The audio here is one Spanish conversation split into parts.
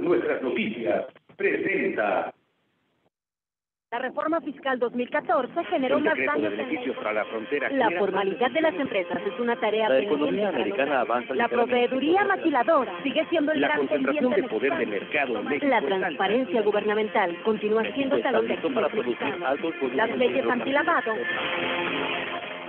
nuestras noticias, presenta. La reforma fiscal 2014 generó más daños la formalidad de las empresas es una tarea La economía americana avanza. La proveeduría vaciladora sigue siendo el la gran concentración de poder de mercado en La transparencia gubernamental continúa siendo talón Las leyes antilavado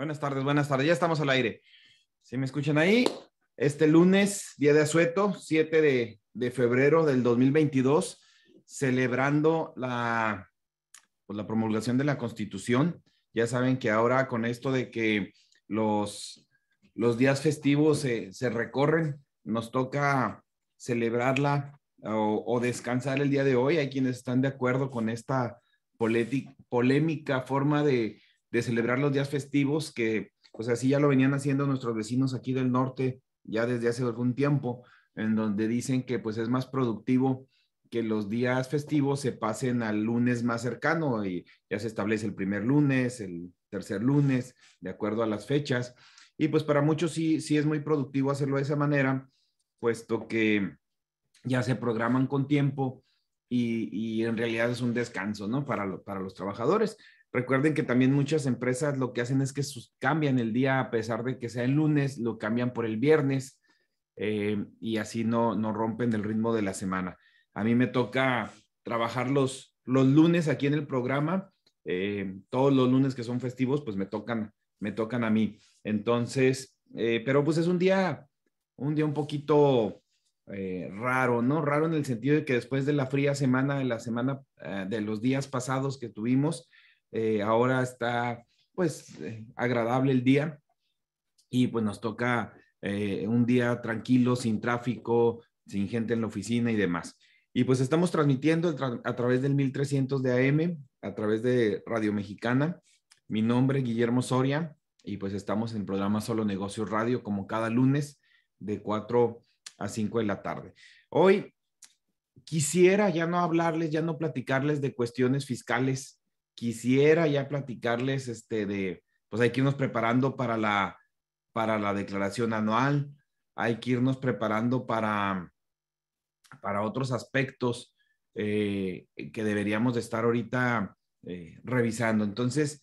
Buenas tardes, buenas tardes. Ya estamos al aire. Si me escuchan ahí, este lunes, día de asueto, 7 de, de febrero del 2022, celebrando la, pues, la promulgación de la Constitución. Ya saben que ahora con esto de que los, los días festivos se, se recorren, nos toca celebrarla o, o, descansar el día de hoy. Hay quienes están de acuerdo con esta polémica forma de, de celebrar los días festivos que, pues así ya lo venían haciendo nuestros vecinos aquí del norte ya desde hace algún tiempo, en donde dicen que pues es más productivo que los días festivos se pasen al lunes más cercano y ya se establece el primer lunes, el tercer lunes, de acuerdo a las fechas. Y pues para muchos sí, sí es muy productivo hacerlo de esa manera, puesto que ya se programan con tiempo y, y en realidad es un descanso, ¿no? Para, para los trabajadores. Recuerden que también muchas empresas lo que hacen es que cambian el día a pesar de que sea el lunes, lo cambian por el viernes eh, y así no, rompen el ritmo de la semana. A mí me toca trabajar los, lunes aquí en el programa. Eh, todos los lunes que son festivos, pues me tocan, me tocan a mí. Entonces, eh, pero pues es un día, un día un poquito raro, ¿no? Raro en el sentido de que después de la fría semana, de la semana, de los días pasados que tuvimos, eh, ahora está pues eh, agradable el día y pues nos toca eh, un día tranquilo, sin tráfico, sin gente en la oficina y demás. Y pues estamos transmitiendo a través del 1300 de AM, a través de Radio Mexicana. Mi nombre es Guillermo Soria y pues estamos en el programa Solo Negocios Radio como cada lunes de 4 a 5 de la tarde. Hoy quisiera ya no hablarles, ya no platicarles de cuestiones fiscales, quisiera ya platicarles este de, pues hay que irnos preparando para la, para la declaración anual, hay que irnos preparando para, para otros aspectos eh, que deberíamos de estar ahorita eh, revisando. Entonces,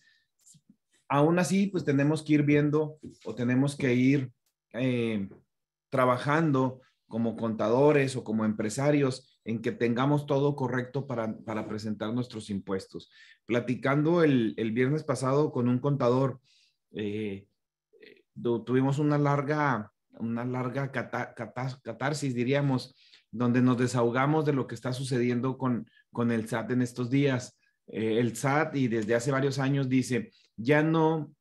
aún así, pues tenemos que ir viendo o tenemos que ir eh, trabajando como contadores o como empresarios en que tengamos todo correcto para, para presentar nuestros impuestos. Platicando el, el viernes pasado con un contador, eh, eh, tuvimos una larga, una larga catarsis, diríamos, donde nos desahogamos de lo que está sucediendo con, con el SAT en estos días. Eh, el SAT y desde hace varios años dice, ya no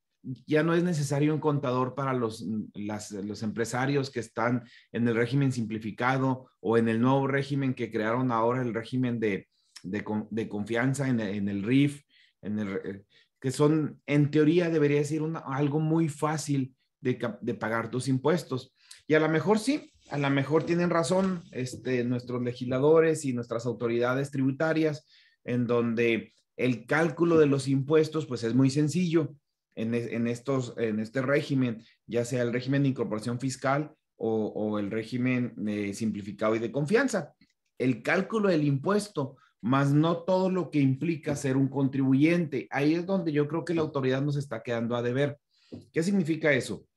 ya no es necesario un contador para los, mm, los empresarios que están en el régimen simplificado o en el nuevo régimen que crearon ahora, el régimen de, confianza en, el RIF, eh, que son, en teoría, debería ser algo muy fácil de, pagar tus impuestos. Y a lo mejor sí, a lo mejor tienen razón este, nuestros legisladores y nuestras autoridades tributarias, en donde el cálculo de los impuestos pues es muy sencillo en, estos, en este régimen, ya sea el régimen de incorporación fiscal o, el régimen eh, simplificado y de confianza. El cálculo del impuesto, más no todo lo que implica ser un contribuyente. Ahí es donde yo creo que la autoridad nos está quedando a deber. ¿Qué significa eso?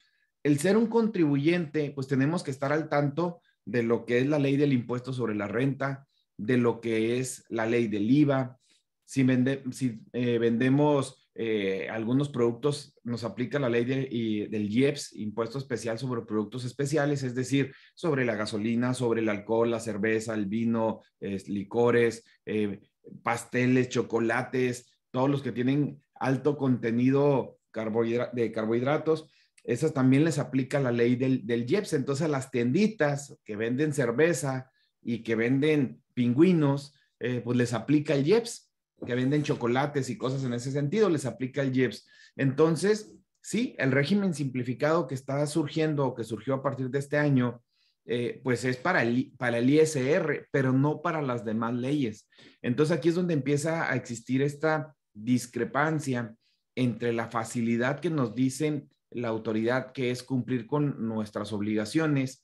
El ser un contribuyente, pues tenemos que estar al tanto de lo que es la ley del impuesto sobre la renta, de lo que es la ley del IVA. Si, vende, si eh, vendemos eh, algunos productos nos aplica la ley del IEPS, impuesto especial sobre productos especiales, es decir, sobre la gasolina, sobre el alcohol, la cerveza, el vino, licores, eh, pasteles, chocolates, todos los que tienen alto contenido de carbohidratos. Esas también les aplica la ley del, del IEPS. Entonces, las tienditas que venden cerveza y que venden pingüinos, eh, pues les aplica el IEPS que venden chocolates y cosas en ese sentido, les aplica el IEPS. Entonces, sí, el régimen simplificado que está surgiendo o que surgió a partir de este año, eh, pues es para el, para el ISR, pero no para las demás leyes. Entonces aquí es donde empieza a existir esta discrepancia entre la facilidad que nos dicen la autoridad que es cumplir con nuestras obligaciones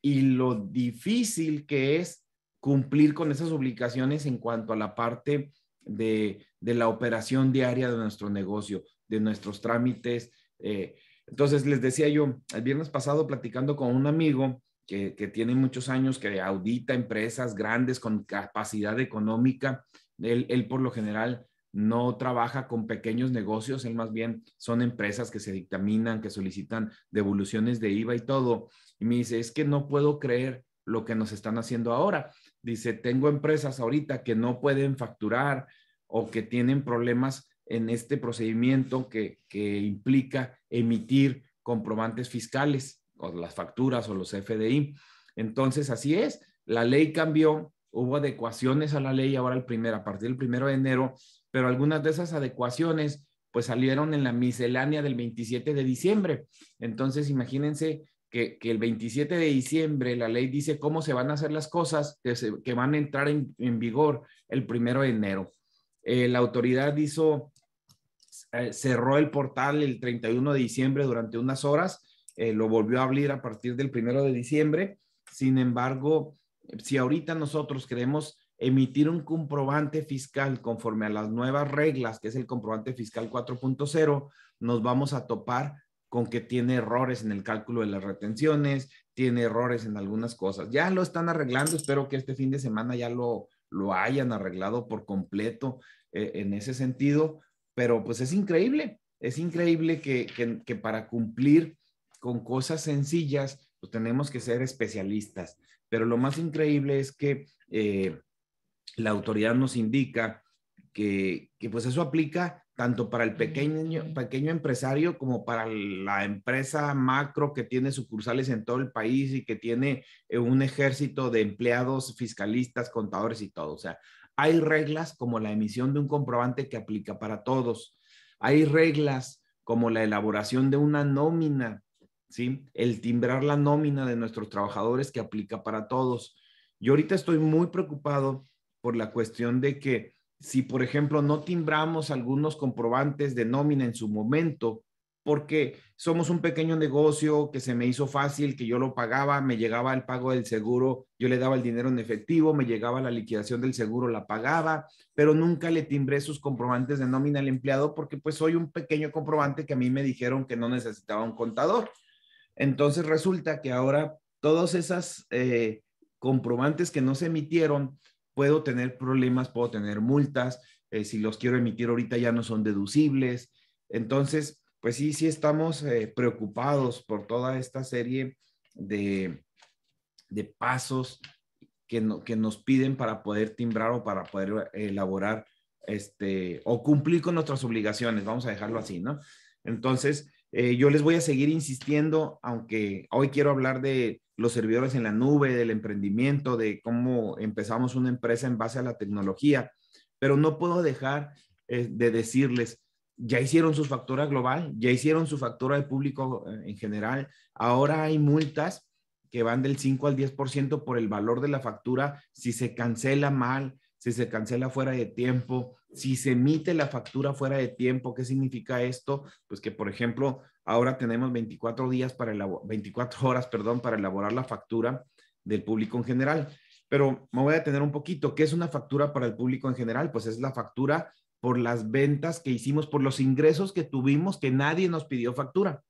y lo difícil que es cumplir con esas obligaciones en cuanto a la parte de, la operación diaria de nuestro negocio, de nuestros trámites. Eh, entonces, les decía yo, el viernes pasado platicando con un amigo que, tiene muchos años, que audita empresas grandes con capacidad económica, él, él por lo general no trabaja con pequeños negocios, él más bien son empresas que se dictaminan, que solicitan devoluciones de IVA y todo. Y me dice, es que no puedo creer lo que nos están haciendo ahora dice, tengo empresas ahorita que no pueden facturar o que tienen problemas en este procedimiento que, implica emitir comprobantes fiscales o las facturas o los FDI. Entonces, así es, la ley cambió, hubo adecuaciones a la ley ahora el primero, a partir del primero de enero, pero algunas de esas adecuaciones pues salieron en la miscelánea del 27 de diciembre. Entonces, imagínense que, el 27 de diciembre la ley dice cómo se van a hacer las cosas que, que van a entrar en, vigor el primero de enero. Eh, la autoridad hizo, eh, cerró el portal el 31 de diciembre durante unas horas, eh, lo volvió a abrir a partir del primero de diciembre. Sin embargo, si ahorita nosotros queremos emitir un comprobante fiscal conforme a las nuevas reglas, que es el comprobante fiscal 4.0, nos vamos a topar con que tiene errores en el cálculo de las retenciones, tiene errores en algunas cosas. Ya lo están arreglando, espero que este fin de semana ya lo, lo hayan arreglado por completo eh, en ese sentido, pero pues es increíble, es increíble que, para cumplir con cosas sencillas, pues tenemos que ser especialistas. Pero lo más increíble es que eh, la autoridad nos indica que, que, pues eso aplica tanto para el pequeño, mm. pequeño empresario como para la empresa macro que tiene sucursales en todo el país y que tiene eh, un ejército de empleados, fiscalistas, contadores y todo. O sea, hay reglas como la emisión de un comprobante que aplica para todos. Hay reglas como la elaboración de una nómina, ¿sí? El timbrar la nómina de nuestros trabajadores que aplica para todos. Yo ahorita estoy muy preocupado por la cuestión de que si, por ejemplo, no timbramos algunos comprobantes de nómina en su momento, porque somos un pequeño negocio que se me hizo fácil, que yo lo pagaba, me llegaba el pago del seguro, yo le daba el dinero en efectivo, me llegaba la liquidación del seguro, la pagaba, pero nunca le timbré sus comprobantes de nómina al empleado porque pues soy un pequeño comprobante que a mí me dijeron que no necesitaba un contador. Entonces resulta que ahora todos esas eh, comprobantes que no se emitieron puedo tener problemas, puedo tener multas, eh, si los quiero emitir ahorita ya no son deducibles. Entonces, pues sí, sí estamos eh, preocupados por toda esta serie de, de pasos que, que, nos piden para poder timbrar o para poder elaborar este, o cumplir con nuestras obligaciones, vamos a dejarlo así, ¿no? Entonces, eh, yo les voy a seguir insistiendo, aunque hoy quiero hablar de los servidores en la nube, del emprendimiento, de cómo empezamos una empresa en base a la tecnología, pero no puedo dejar eh, de decirles, ya hicieron su factura global, ya hicieron su factura de público eh, en general, ahora hay multas que van del 5 al 10% por el valor de la factura si se cancela mal, si se cancela fuera de tiempo, si se emite la factura fuera de tiempo, ¿qué significa esto? Pues que, por ejemplo, Ahora tenemos 24 días para 24 horas, perdón, para elaborar la factura del público en general. Pero me voy a detener un poquito. ¿Qué es una factura para el público en general? Pues es la factura por las ventas que hicimos, por los ingresos que tuvimos, que nadie nos pidió factura.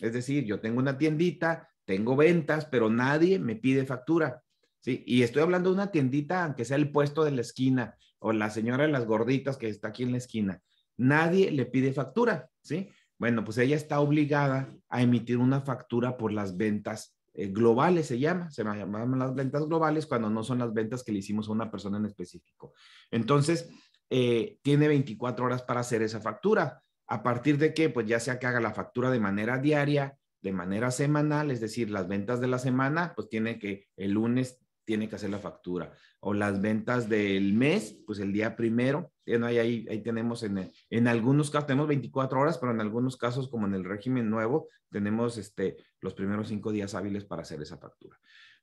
Es decir, yo tengo una tiendita, tengo ventas, pero nadie me pide factura. ¿sí? Y estoy hablando de una tiendita, aunque sea el puesto de la esquina o la señora de las gorditas que está aquí en la esquina. Nadie le pide factura, ¿sí? Bueno, pues ella está obligada a emitir una factura por las ventas eh, globales, se llama, se llaman las ventas globales cuando no son las ventas que le hicimos a una persona en específico. Entonces, eh, tiene 24 horas para hacer esa factura. A partir de que, pues ya sea que haga la factura de manera diaria, de manera semanal, es decir, las ventas de la semana, pues tiene que el lunes tiene que hacer la factura. O las ventas del mes, pues el día primero. Eh, no ahí, ahí, ahí, tenemos en, en algunos casos, tenemos 24 horas, pero en algunos casos, como en el régimen nuevo, tenemos este, los primeros cinco días hábiles para hacer esa factura.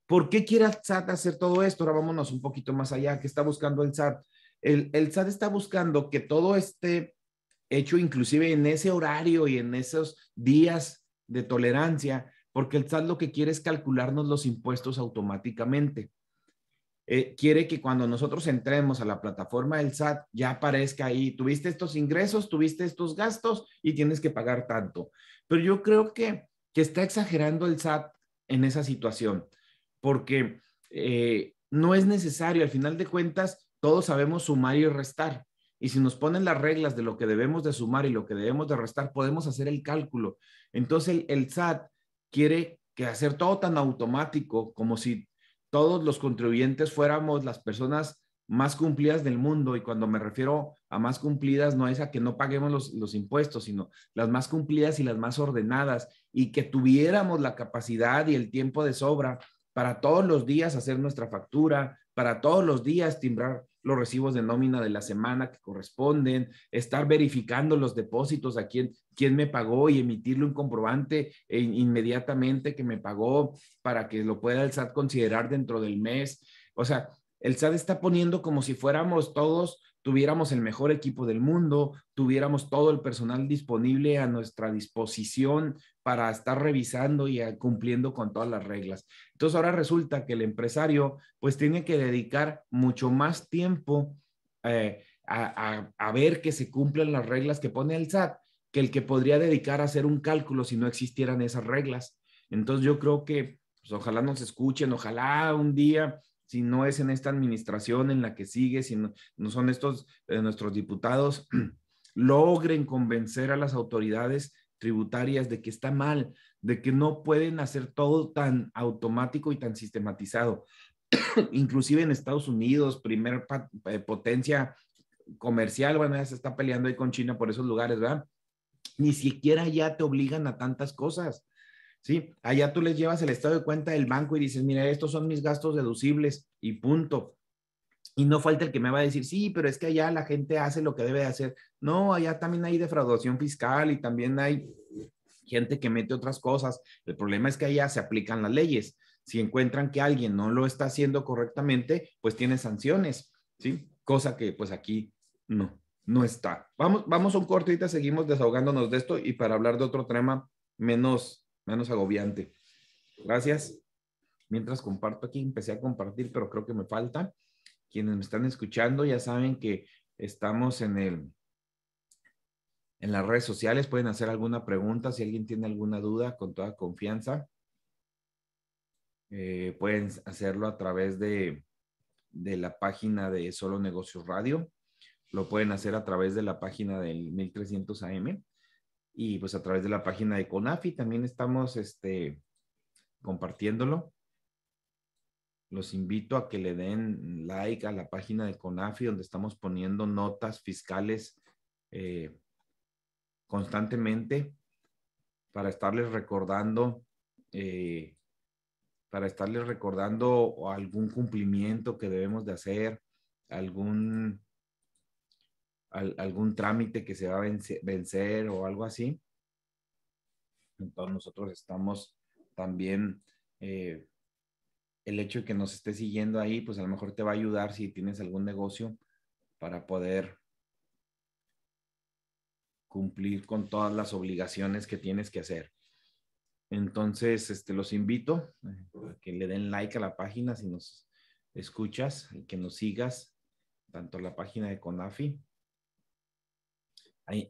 ¿Por qué quiere el SAT hacer todo esto? Ahora vámonos un poquito más allá. ¿Qué está buscando el SAT? El, el SAT está buscando que todo esté hecho, inclusive en ese horario y en esos días de tolerancia, porque el SAT lo que quiere es calcularnos los impuestos automáticamente. Eh, quiere que cuando nosotros entremos a la plataforma del SAT ya aparezca ahí, tuviste estos ingresos, tuviste estos gastos y tienes que pagar tanto. Pero yo creo que, que está exagerando el SAT en esa situación, porque eh, no es necesario, al final de cuentas, todos sabemos sumar y restar. Y si nos ponen las reglas de lo que debemos de sumar y lo que debemos de restar, podemos hacer el cálculo. Entonces el, el SAT quiere que hacer todo tan automático como si todos los contribuyentes fuéramos las personas más cumplidas del mundo, y cuando me refiero a más cumplidas, no es a que no paguemos los, los, impuestos, sino las más cumplidas y las más ordenadas, y que tuviéramos la capacidad y el tiempo de sobra para todos los días hacer nuestra factura, para todos los días timbrar los recibos de nómina de la semana que corresponden, estar verificando los depósitos a quién, quién me pagó y emitirle un comprobante e inmediatamente que me pagó para que lo pueda el SAT considerar dentro del mes. O sea, el SAT está poniendo como si fuéramos todos tuviéramos el mejor equipo del mundo, tuviéramos todo el personal disponible a nuestra disposición para estar revisando y ah, cumpliendo con todas las reglas. Entonces ahora resulta que el empresario pues tiene que dedicar mucho más tiempo eh, a, ver que se cumplen las reglas que pone el SAT que el que podría dedicar a hacer un cálculo si no existieran esas reglas. Entonces yo creo que pues, ojalá nos escuchen, ojalá un día si no es en esta administración en la que sigue, si no, son estos eh, nuestros diputados, logren convencer a las autoridades tributarias de que está mal, de que no pueden hacer todo tan automático y tan sistematizado. Inclusive en Estados Unidos, primer eh, potencia comercial, bueno, ya se está peleando ahí con China por esos lugares, ¿verdad? Ni siquiera ya te obligan a tantas cosas. ¿sí? Allá tú les llevas el estado de cuenta del banco y dices, mira, estos son mis gastos deducibles y punto. Y no falta el que me va a decir, sí, pero es que allá la gente hace lo que debe de hacer. No, allá también hay defraudación fiscal y también hay gente que mete otras cosas. El problema es que allá se aplican las leyes. Si encuentran que alguien no lo está haciendo correctamente, pues tiene sanciones, ¿sí? Cosa que pues aquí no, no está. Vamos, vamos a un cortito, seguimos desahogándonos de esto y para hablar de otro tema menos menos agobiante. Gracias. Mientras comparto aquí, empecé a compartir, pero creo que me falta. Quienes me están escuchando ya saben que estamos en el en las redes sociales pueden hacer alguna pregunta si alguien tiene alguna duda con toda confianza. Eh, pueden hacerlo a través de, de la página de Solo Negocios Radio. Lo pueden hacer a través de la página del 1300 AM y pues a través de la página de CONAFI también estamos este, compartiéndolo. Los invito a que le den like a la página de CONAFI donde estamos poniendo notas fiscales eh, constantemente para estarles recordando eh, para estarles recordando algún cumplimiento que debemos de hacer, algún al, algún trámite que se va a vencer, o algo así. Entonces nosotros estamos también, eh, el hecho de que nos esté siguiendo ahí, pues a lo mejor te va a ayudar si tienes algún negocio para poder cumplir con todas las obligaciones que tienes que hacer. Entonces, este, los invito a que le den like a la página si nos escuchas y que nos sigas, tanto la página de CONAFI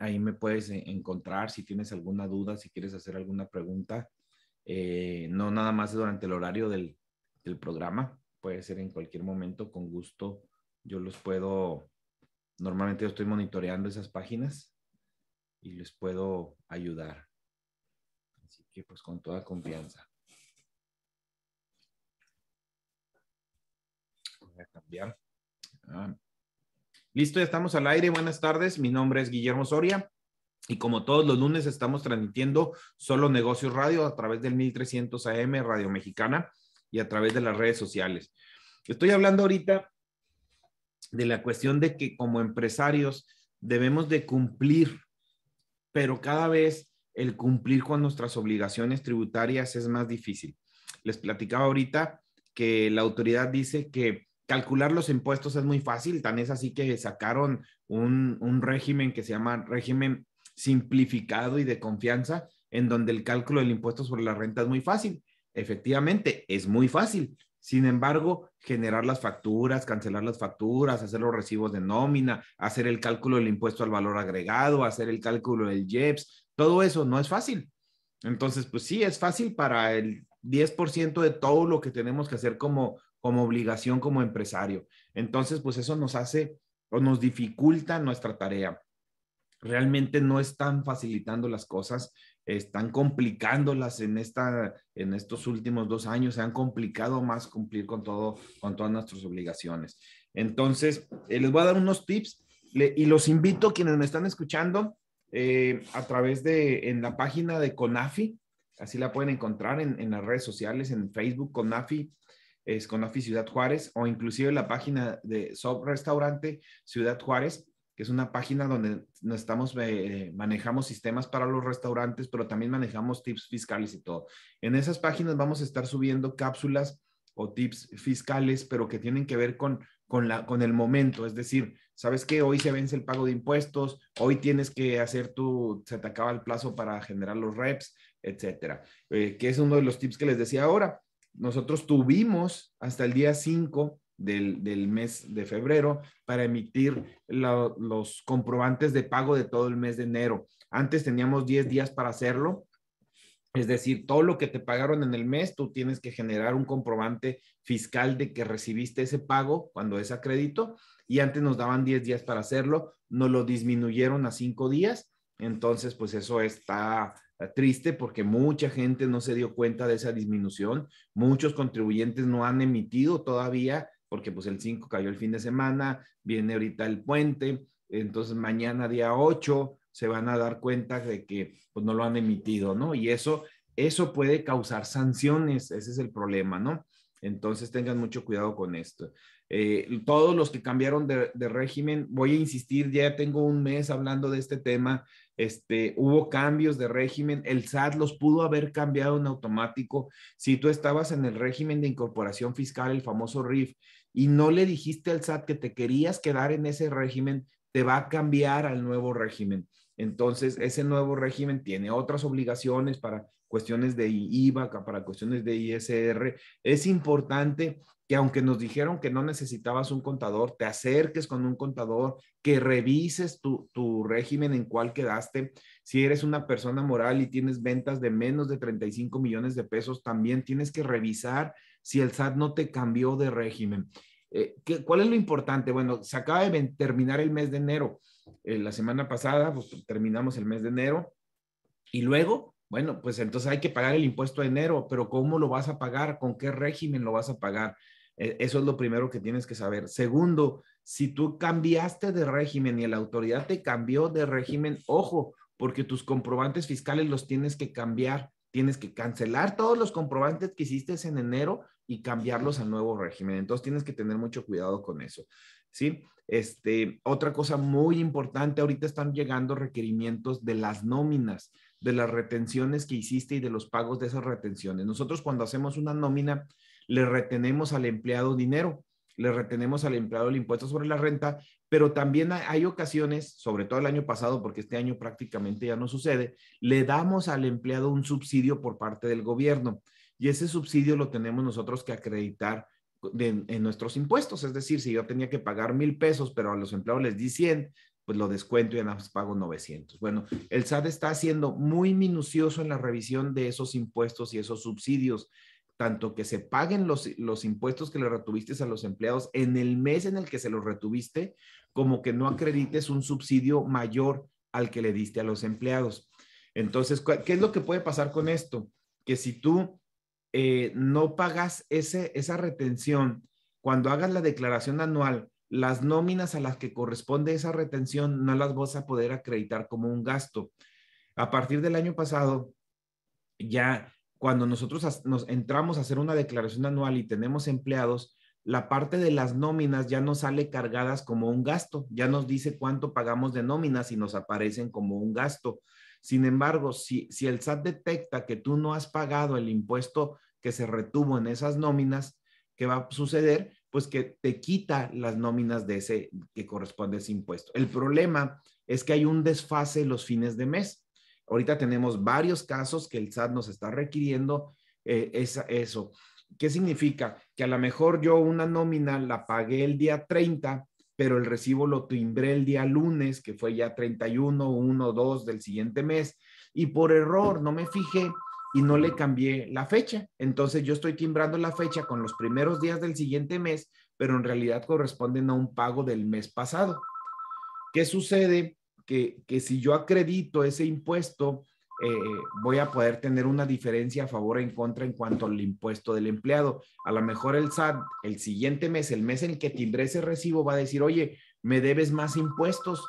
Ahí, me puedes eh, encontrar si tienes alguna duda, si quieres hacer alguna pregunta. Eh, no nada más durante el horario del, del, programa, puede ser en cualquier momento, con gusto. Yo los puedo, normalmente yo estoy monitoreando esas páginas y les puedo ayudar. Así que pues con toda confianza. Voy a cambiar. Ah. Listo, ya estamos al aire. Buenas tardes. Mi nombre es Guillermo Soria. Y como todos los lunes estamos transmitiendo Solo Negocios Radio a través del 1300 AM Radio Mexicana y a través de las redes sociales. Estoy hablando ahorita de la cuestión de que como empresarios debemos de cumplir, pero cada vez el cumplir con nuestras obligaciones tributarias es más difícil. Les platicaba ahorita que la autoridad dice que calcular los impuestos es muy fácil, tan es así que sacaron un, régimen que se llama régimen simplificado y de confianza, en donde el cálculo del impuesto sobre la renta es muy fácil. Efectivamente, es muy fácil. Sin embargo, generar las facturas, cancelar las facturas, hacer los recibos de nómina, hacer el cálculo del impuesto al valor agregado, hacer el cálculo del IEPS, todo eso no es fácil. Entonces, pues sí, es fácil para el 10% de todo lo que tenemos que hacer como, como obligación como empresario. Entonces, pues eso nos hace o nos dificulta nuestra tarea. Realmente no están facilitando las cosas, están complicándolas en, esta, en estos últimos dos años, se han complicado más cumplir con, todo, con todas nuestras obligaciones. Entonces, eh, les voy a dar unos tips y los invito quienes me están escuchando eh, a través de en la página de CONAFI, así la pueden encontrar en, en las redes sociales, en Facebook, CONAFI es con Ciudad Juárez o inclusive la página de sub Restaurante Ciudad Juárez, que es una página donde nos estamos, eh, manejamos sistemas para los restaurantes, pero también manejamos tips fiscales y todo. En esas páginas vamos a estar subiendo cápsulas o tips fiscales, pero que tienen que ver con, con, la, con el momento. Es decir, ¿sabes qué? Hoy se vence el pago de impuestos, hoy tienes que hacer tu, se te acaba el plazo para generar los reps, etcétera. Eh, que es uno de los tips que les decía ahora nosotros tuvimos hasta el día 5 del, mes de febrero para emitir los comprobantes de pago de todo el mes de enero. Antes teníamos 10 días para hacerlo, es decir, todo lo que te pagaron en el mes, tú tienes que generar un comprobante fiscal de que recibiste ese pago cuando es a crédito. Y antes nos daban 10 días para hacerlo, nos lo disminuyeron a 5 días. Entonces, pues eso está eh, triste porque mucha gente no se dio cuenta de esa disminución, muchos contribuyentes no han emitido todavía porque pues el 5 cayó el fin de semana, viene ahorita el puente, entonces mañana día 8 se van a dar cuenta de que pues no lo han emitido, ¿no? Y eso eso puede causar sanciones, ese es el problema, ¿no? Entonces tengan mucho cuidado con esto. Eh, todos los que cambiaron de, de régimen, voy a insistir, ya tengo un mes hablando de este tema, este, hubo cambios de régimen, el SAT los pudo haber cambiado en automático. Si tú estabas en el régimen de incorporación fiscal, el famoso RIF, y no le dijiste al SAT que te querías quedar en ese régimen, te va a cambiar al nuevo régimen. Entonces, ese nuevo régimen tiene otras obligaciones para cuestiones de IVA, para cuestiones de ISR. Es importante que aunque nos dijeron que no necesitabas un contador, te acerques con un contador, que revises tu, tu, régimen en cual quedaste. Si eres una persona moral y tienes ventas de menos de 35 millones de pesos, también tienes que revisar si el SAT no te cambió de régimen. Eh, ¿qué, ¿Cuál es lo importante? Bueno, se acaba de terminar el mes de enero. Eh, la semana pasada pues, terminamos el mes de enero y luego bueno, pues entonces hay que pagar el impuesto de enero, pero ¿cómo lo vas a pagar? ¿Con qué régimen lo vas a pagar? E, eso es lo primero que tienes que saber. Segundo, si tú cambiaste de régimen y la autoridad te cambió de régimen, ojo, porque tus comprobantes fiscales los tienes que cambiar. Tienes que cancelar todos los comprobantes que hiciste en enero y cambiarlos al nuevo régimen. Entonces tienes que tener mucho cuidado con eso. ¿Sí? Este, otra cosa muy importante, ahorita están llegando requerimientos de las nóminas, de las retenciones que hiciste y de los pagos de esas retenciones. Nosotros cuando hacemos una nómina, le retenemos al empleado dinero, le retenemos al empleado el impuesto sobre la renta, pero también hay ocasiones, sobre todo el año pasado, porque este año prácticamente ya no sucede, le damos al empleado un subsidio por parte del gobierno y ese subsidio lo tenemos nosotros que acreditar en nuestros impuestos. Es decir, si yo tenía que pagar mil pesos, pero a los empleados les di 100, pues lo descuento y nada pago 900. Bueno, el SAT está siendo muy minucioso en la revisión de esos impuestos y esos subsidios tanto que se paguen los, los impuestos que le retuviste a los empleados en el mes en el que se los retuviste, como que no acredites un subsidio mayor al que le diste a los empleados. Entonces, ¿qué es lo que puede pasar con esto? Que si tú eh, no pagas ese, esa retención, cuando hagas la declaración anual, las nóminas a las que corresponde esa retención no las vas a poder acreditar como un gasto. A partir del año pasado, ya cuando nosotros nos entramos a hacer una declaración anual y tenemos empleados, la parte de las nóminas ya nos sale cargadas como un gasto, ya nos dice cuánto pagamos de nóminas y nos aparecen como un gasto. Sin embargo, si, si el SAT detecta que tú no has pagado el impuesto que se retuvo en esas nóminas, ¿qué va a suceder? Pues que te quita las nóminas de ese que corresponde a ese impuesto. El problema es que hay un desfase los fines de mes. Ahorita tenemos varios casos que el SAT nos está requiriendo eh, eso. ¿Qué significa? Que a lo mejor yo una nómina la pagué el día 30, pero el recibo lo timbré el día lunes, que fue ya 31, 1, 2 del siguiente mes, y por error no me fijé y no le cambié la fecha. Entonces yo estoy timbrando la fecha con los primeros días del siguiente mes, pero en realidad corresponden a un pago del mes pasado. ¿Qué sucede? que, si yo acredito ese impuesto, eh, voy a poder tener una diferencia a favor o en contra en cuanto al impuesto del empleado. A lo mejor el SAT el siguiente mes, el mes en el que timbre ese recibo, va a decir, oye, me debes más impuestos,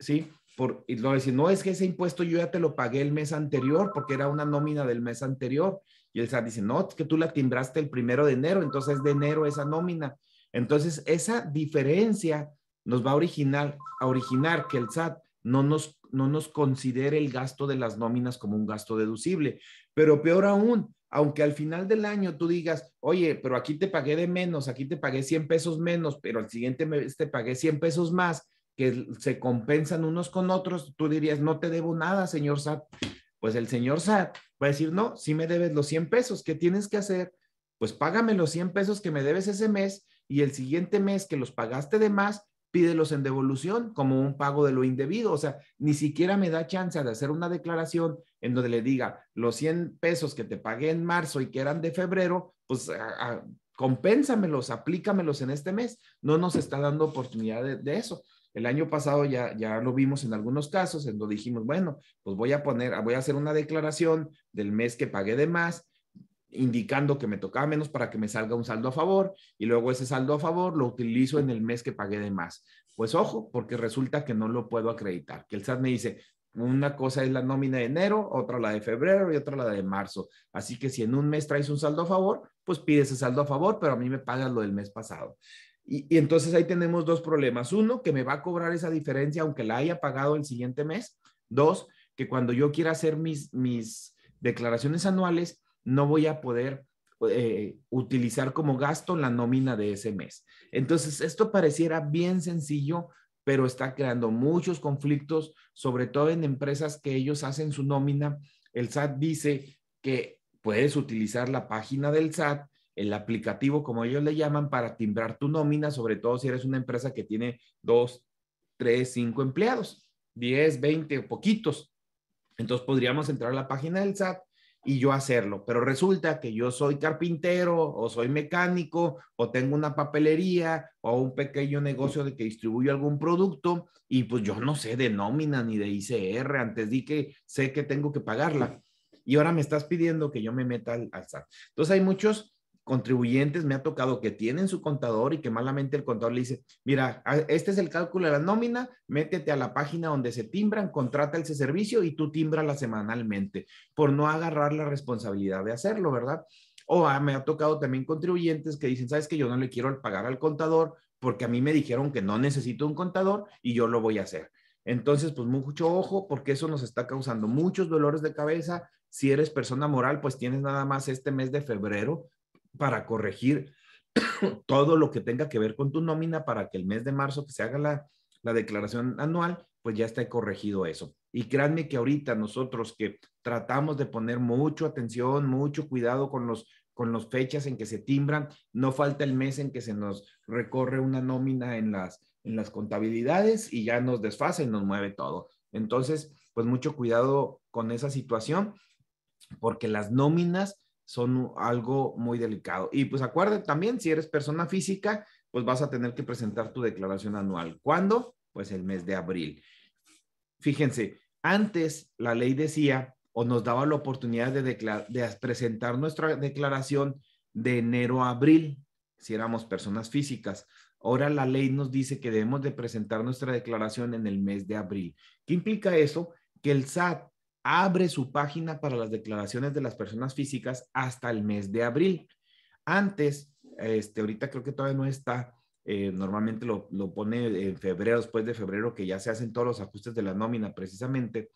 ¿sí? Por, y lo decir, no es que ese impuesto yo ya te lo pagué el mes anterior porque era una nómina del mes anterior. Y el SAT dice, no, es que tú la timbraste el primero de enero, entonces de enero esa nómina. Entonces, esa diferencia nos va a a originar que el SAT no nos, no nos considere el gasto de las nóminas como un gasto deducible. Pero peor aún, aunque al final del año tú digas, oye, pero aquí te pagué de menos, aquí te pagué 100 pesos menos, pero al siguiente mes te pagué 100 pesos más, que se compensan unos con otros, tú dirías, no te debo nada, señor SAT. Pues el señor SAT va a decir, no, si me debes los 100 pesos, ¿qué tienes que hacer? Pues págame los 100 pesos que me debes ese mes y el siguiente mes que los pagaste de más, pídelos en devolución como un pago de lo indebido. O sea, ni siquiera me da chance de hacer una declaración en donde le diga los 100 pesos que te pagué en marzo y que eran de febrero, pues compénsamelos, aplícamelos en este mes. No nos está dando oportunidad de, eso. El año pasado ya, ya lo vimos en algunos casos en donde dijimos, bueno, pues voy a poner, voy a hacer una declaración del mes que pagué de más indicando que me tocaba menos para que me salga un saldo a favor y luego ese saldo a favor lo utilizo en el mes que pagué de más. Pues ojo, porque resulta que no lo puedo acreditar, que el SAT me dice, una cosa es la nómina de enero, otra la de febrero y otra la de marzo. Así que si en un mes traes un saldo a favor, pues pide ese saldo a favor, pero a mí me pagas lo del mes pasado. Y, entonces ahí tenemos dos problemas. Uno, que me va a cobrar esa diferencia aunque la haya pagado el siguiente mes. Dos, que cuando yo quiera hacer mis, mis declaraciones anuales, no voy a poder eh, utilizar como gasto la nómina de ese mes. Entonces, esto pareciera bien sencillo, pero está creando muchos conflictos, sobre todo en empresas que ellos hacen su nómina. El SAT dice que puedes utilizar la página del SAT, el aplicativo, como ellos le llaman, para timbrar tu nómina, sobre todo si eres una empresa que tiene dos, tres, cinco empleados, diez, veinte o poquitos. Entonces podríamos entrar a la página del SAT, y yo hacerlo. Pero resulta que yo soy carpintero o soy mecánico o tengo una papelería o un pequeño negocio de que distribuyo algún producto y pues yo no sé de nómina ni de ICR. Antes di que sé que tengo que pagarla y ahora me estás pidiendo que yo me meta al, al SAT. Entonces hay muchos contribuyentes me ha tocado que tienen su contador y que malamente el contador le dice, mira, este es el cálculo de la nómina, métete a la página donde se timbran, contrata ese servicio y tú la semanalmente, por no agarrar la responsabilidad de hacerlo, ¿verdad? O me ha tocado también contribuyentes que dicen, sabes que yo no le quiero pagar al contador porque a mí me dijeron que no necesito un contador y yo lo voy a hacer. Entonces, pues mucho ojo porque eso nos está causando muchos dolores de cabeza. Si eres persona moral, pues tienes nada más este mes de febrero para corregir todo lo que tenga que ver con tu nómina para que el mes de marzo que se haga la, declaración anual, pues ya está corregido eso. Y créanme que ahorita nosotros que tratamos de poner mucho atención, mucho cuidado con los con las fechas en que se timbran, no falta el mes en que se nos recorre una nómina en las en las contabilidades y ya nos desfase y nos mueve todo. Entonces, pues mucho cuidado con esa situación porque las nóminas son algo muy delicado. Y pues acuerde también, si eres persona física, pues vas a tener que presentar tu declaración anual. ¿Cuándo? Pues el mes de abril. Fíjense, antes la ley decía o nos daba la oportunidad de, de presentar nuestra declaración de enero a abril, si éramos personas físicas. Ahora la ley nos dice que debemos de presentar nuestra declaración en el mes de abril. ¿Qué implica eso? Que el SAT abre su página para las declaraciones de las personas físicas hasta el mes de abril. Antes, este, ahorita creo que todavía no está, eh, normalmente lo, lo, pone en febrero, después de febrero, que ya se hacen todos los ajustes de la nómina precisamente,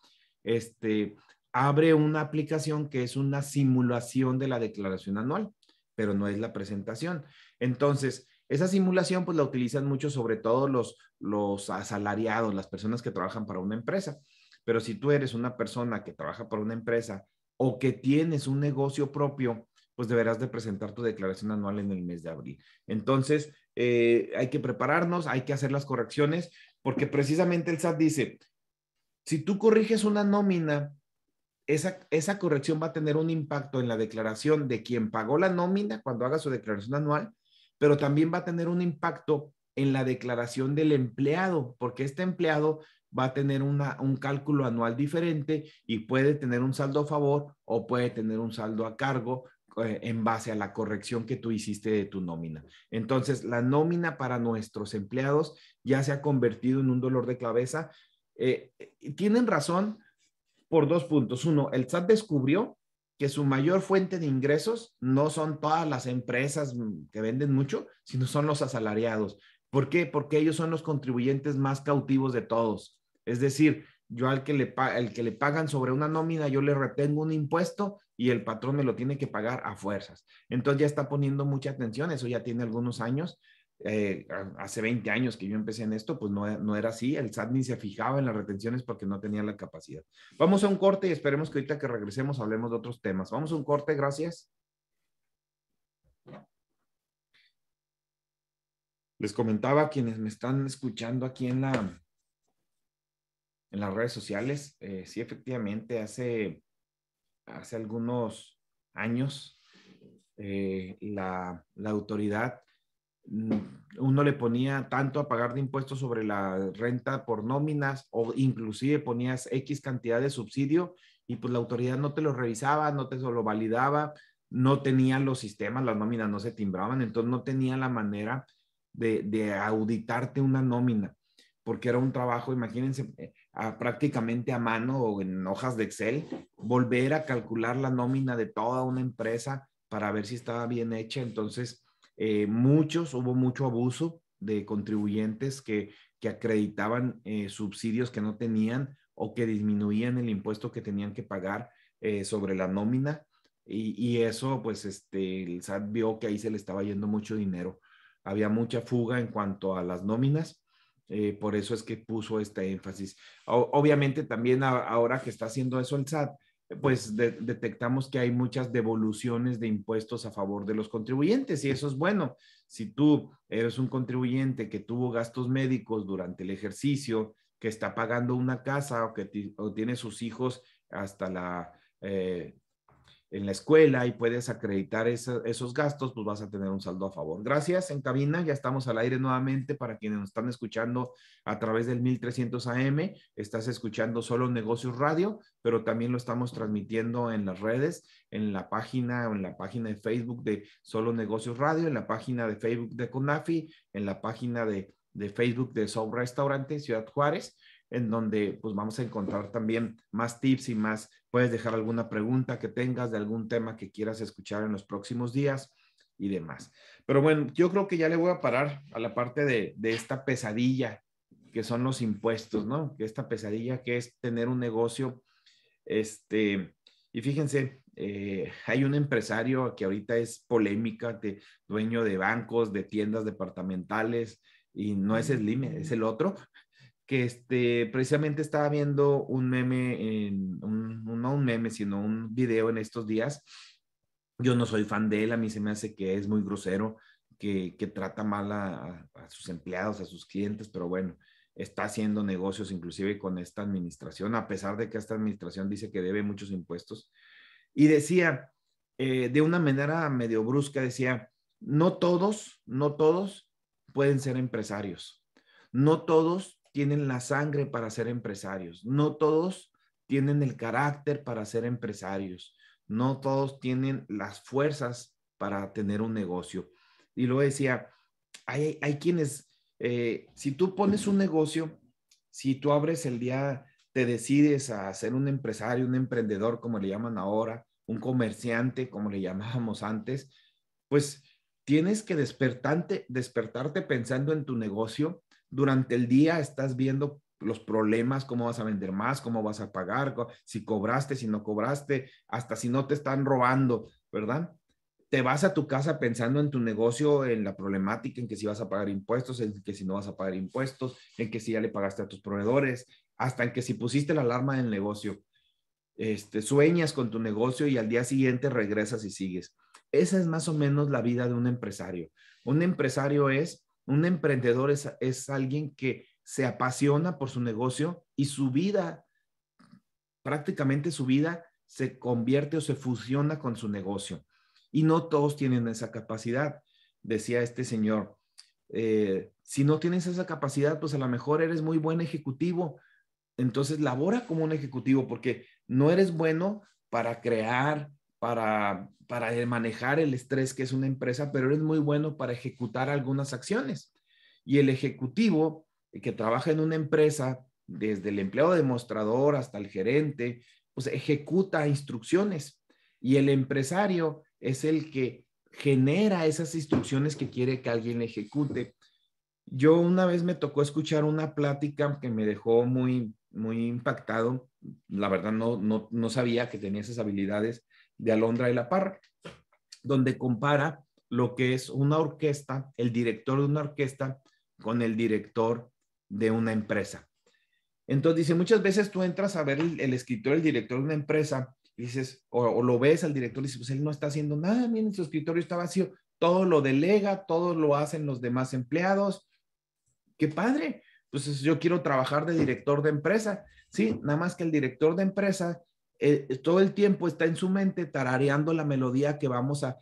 este, abre una aplicación que es una simulación de la declaración anual, pero no es la presentación. Entonces, esa simulación pues la utilizan mucho sobre todo los, los asalariados, las personas que trabajan para una empresa. Pero si tú eres una persona que trabaja para una empresa o que tienes un negocio propio, pues deberás de presentar tu declaración anual en el mes de abril. Entonces, eh, hay que prepararnos, hay que hacer las correcciones, porque precisamente el SAT dice, si tú corriges una nómina, esa, esa corrección va a tener un impacto en la declaración de quien pagó la nómina cuando haga su declaración anual, pero también va a tener un impacto en la declaración del empleado, porque este empleado va a tener un cálculo anual diferente y puede tener un saldo a favor o puede tener un saldo a cargo eh, en base a la corrección que tú hiciste de tu nómina. Entonces, la nómina para nuestros empleados ya se ha convertido en un dolor de cabeza. Eh, tienen razón por dos puntos. Uno, el SAT descubrió que su mayor fuente de ingresos no son todas las empresas que venden mucho, sino son los asalariados. ¿Por qué? Porque ellos son los contribuyentes más cautivos de todos. Es decir, yo al que le, que le pagan sobre una nómina, yo le retengo un impuesto y el patrón me lo tiene que pagar a fuerzas. Entonces ya está poniendo mucha atención, eso ya tiene algunos años. Eh, hace 20 años que yo empecé en esto, pues no, no era así, el SAT ni se fijaba en las retenciones porque no tenía la capacidad. Vamos a un corte y esperemos que ahorita que regresemos hablemos de otros temas. Vamos a un corte, gracias. Les comentaba a quienes me están escuchando aquí en la, en las redes sociales. Eh, sí, efectivamente, hace, hace algunos años eh, la, la, autoridad mm, uno le ponía tanto a pagar de impuestos sobre la renta por nóminas o inclusive ponías X cantidad de subsidio y pues la autoridad no te lo revisaba, no te lo validaba, no tenía los sistemas, las nóminas no se timbraban, entonces no tenía la manera de, de auditarte una nómina, porque era un trabajo, imagínense, eh, prácticamente a mano o en hojas de Excel, volver a calcular la nómina de toda una empresa para ver si estaba bien hecha. Entonces, eh, muchos, hubo mucho abuso de contribuyentes que, que acreditaban eh, subsidios que no tenían o que disminuían el impuesto que tenían que pagar eh, sobre la nómina. Y, y, eso, pues, este, el SAT vio que ahí se le estaba yendo mucho dinero. Había mucha fuga en cuanto a las nóminas eh, por eso es que puso este énfasis. obviamente también ahora que está haciendo eso el SAT, pues detectamos que hay muchas devoluciones de impuestos a favor de los contribuyentes y eso es bueno. Si tú eres un contribuyente que tuvo gastos médicos durante el ejercicio, que está pagando una casa o que tiene sus hijos hasta la eh, en la escuela y puedes acreditar esos gastos, pues vas a tener un saldo a favor. Gracias en cabina, ya estamos al aire nuevamente para quienes nos están escuchando a través del 1300 AM, estás escuchando solo Negocios Radio, pero también lo estamos transmitiendo en las redes, en la página en la página de Facebook de Solo Negocios Radio, en la página de Facebook de CONAFI, en la página de, Facebook de Sobra Restaurante Ciudad Juárez en donde pues vamos a encontrar también más tips y más, puedes dejar alguna pregunta que tengas de algún tema que quieras escuchar en los próximos días y demás. Pero bueno, yo creo que ya le voy a parar a la parte de, de esta pesadilla que son los impuestos, ¿no? Que esta pesadilla que es tener un negocio, este, y fíjense, eh, hay un empresario que ahorita es polémica, de, dueño de bancos, de tiendas departamentales, y no es Slim, es el otro, que este, precisamente estaba viendo un meme, en, un, no un meme, sino un video en estos días. Yo no soy fan de él, a mí se me hace que es muy grosero, que, que trata mal a, sus empleados, a sus clientes, pero bueno, está haciendo negocios inclusive con esta administración, a pesar de que esta administración dice que debe muchos impuestos. Y decía, eh, de una manera medio brusca, decía, no todos, no todos pueden ser empresarios, no todos tienen la sangre para ser empresarios, no todos tienen el carácter para ser empresarios, no todos tienen las fuerzas para tener un negocio. Y lo decía, hay, hay quienes, eh, si tú pones un negocio, si tú abres el día, te decides a ser un empresario, un emprendedor, como le llaman ahora, un comerciante, como le llamábamos antes, pues tienes que despertarte, despertarte pensando en tu negocio durante el día estás viendo los problemas, cómo vas a vender más, cómo vas a pagar, si cobraste, si no cobraste, hasta si no te están robando, ¿verdad? Te vas a tu casa pensando en tu negocio, en la problemática, en que si vas a pagar impuestos, en que si no vas a pagar impuestos, en que si ya le pagaste a tus proveedores, hasta en que si pusiste la alarma en el negocio. Este, sueñas con tu negocio y al día siguiente regresas y sigues. Esa es más o menos la vida de un empresario. Un empresario es un emprendedor es, alguien que se apasiona por su negocio y su vida, prácticamente su vida, se convierte o se fusiona con su negocio. Y no todos tienen esa capacidad, decía este señor. Eh, si no tienes esa capacidad, pues a lo mejor eres muy buen ejecutivo. Entonces labora como un ejecutivo porque no eres bueno para crear, para, para manejar el estrés que es una empresa, pero eres muy bueno para ejecutar algunas acciones. Y el ejecutivo que trabaja en una empresa, desde el empleado demostrador hasta el gerente, pues ejecuta instrucciones. Y el empresario es el que genera esas instrucciones que quiere que alguien ejecute. Yo una vez me tocó escuchar una plática que me dejó muy, muy impactado. La verdad no, no sabía que tenía esas habilidades de Alondra y La Parra, donde compara lo que es una orquesta, el director de una orquesta con el director de una empresa. Entonces dice, muchas veces tú entras a ver el, escritor, el director de una empresa, y dices, o, lo ves al director y dices, pues él no está haciendo nada, miren, su escritorio está vacío, todo lo delega, todo lo hacen los demás empleados. Qué padre, pues yo quiero trabajar de director de empresa, ¿sí? Nada más que el director de empresa eh, eh, todo el tiempo está en su mente tarareando la melodía que vamos a,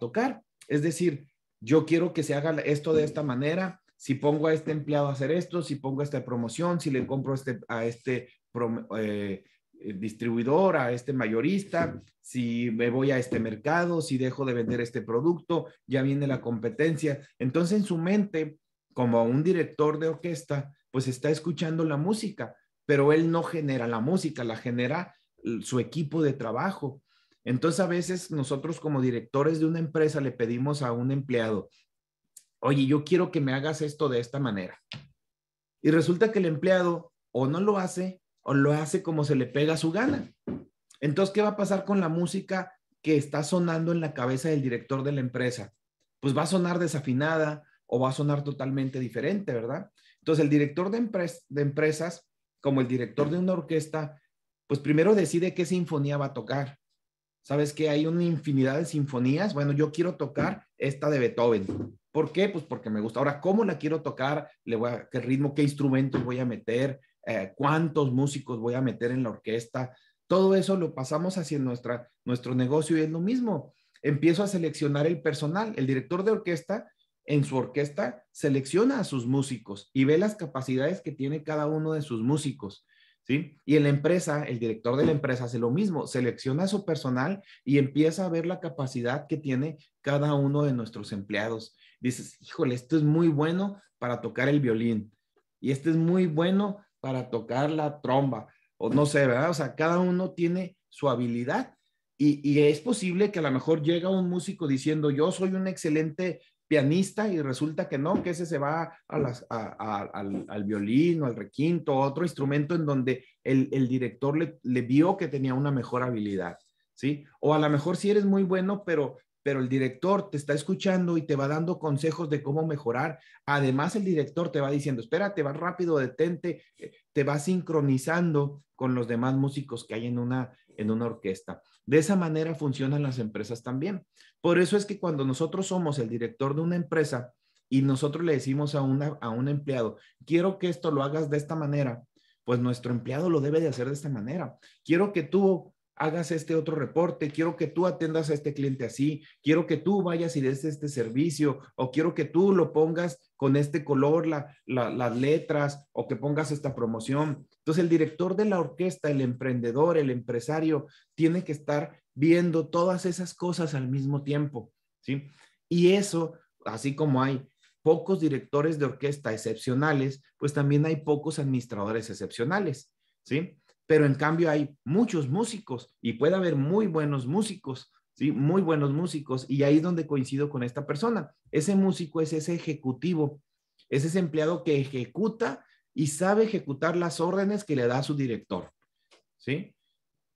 tocar. Es decir, yo quiero que se haga esto de esta manera, si pongo a este empleado a hacer esto, si pongo esta promoción, si le compro este, a este eh, distribuidor, a este mayorista, si me voy a este mercado, si dejo de vender este producto, ya viene la competencia. Entonces en su mente, como un director de orquesta, pues está escuchando la música, pero él no genera la música, la genera su equipo de trabajo. Entonces a veces nosotros como directores de una empresa le pedimos a un empleado, oye, yo quiero que me hagas esto de esta manera. Y resulta que el empleado o no lo hace o lo hace como se le pega su gana. Entonces, ¿qué va a pasar con la música que está sonando en la cabeza del director de la empresa? Pues va a sonar desafinada o va a sonar totalmente diferente, ¿verdad? Entonces, el director de, de empresas como el director de una orquesta, pues primero decide qué sinfonía va a tocar. ¿Sabes que hay una infinidad de sinfonías? Bueno, yo quiero tocar esta de Beethoven. ¿Por qué? Pues porque me gusta. Ahora, ¿cómo la quiero tocar? ¿Qué ritmo? ¿Qué instrumentos voy a meter? Eh, ¿Cuántos músicos voy a meter en la orquesta? Todo eso lo pasamos hacia nuestra, nuestro negocio y es lo mismo. Empiezo a seleccionar el personal. El director de orquesta en su orquesta selecciona a sus músicos y ve las capacidades que tiene cada uno de sus músicos. ¿Sí? Y en la empresa, el director de la empresa hace lo mismo, selecciona a su personal y empieza a ver la capacidad que tiene cada uno de nuestros empleados. Dices, híjole, esto es muy bueno para tocar el violín y este es muy bueno para tocar la tromba, o no sé, ¿verdad? O sea, cada uno tiene su habilidad y, es posible que a lo mejor llega un músico diciendo, yo soy un excelente pianista y resulta que no, que ese se va mm. al, violín o al requinto, otro instrumento en donde el, director le, vio que tenía una mejor habilidad, ¿sí? O a lo mejor si sí eres muy bueno, pero, pero el director te está escuchando y te va dando consejos de cómo mejorar. Además, el director te va diciendo, espérate, va rápido, detente, eh, te va sincronizando con los demás músicos que hay en una, en una orquesta. De esa manera funcionan las empresas también. Por eso es que cuando nosotros somos el director de una empresa y nosotros le decimos a, a un empleado, quiero que esto lo hagas de esta manera, pues nuestro empleado lo debe de hacer de esta manera. Quiero que tú hagas este otro reporte, quiero que tú atendas a este cliente así, quiero que tú vayas y des este servicio, o quiero que tú lo pongas con este color, las letras, o que pongas esta promoción. Entonces, el director de la orquesta, el emprendedor, el empresario, tiene que estar viendo todas esas cosas al mismo tiempo, ¿sí? Y eso, así como hay pocos directores de orquesta excepcionales, pues también hay pocos administradores excepcionales, ¿sí? pero en cambio hay muchos músicos y puede haber muy buenos músicos, ¿sí? Muy buenos músicos y ahí es donde coincido con esta persona. Ese músico es ese ejecutivo, es ese empleado que ejecuta y sabe ejecutar las órdenes que le da su director, ¿sí?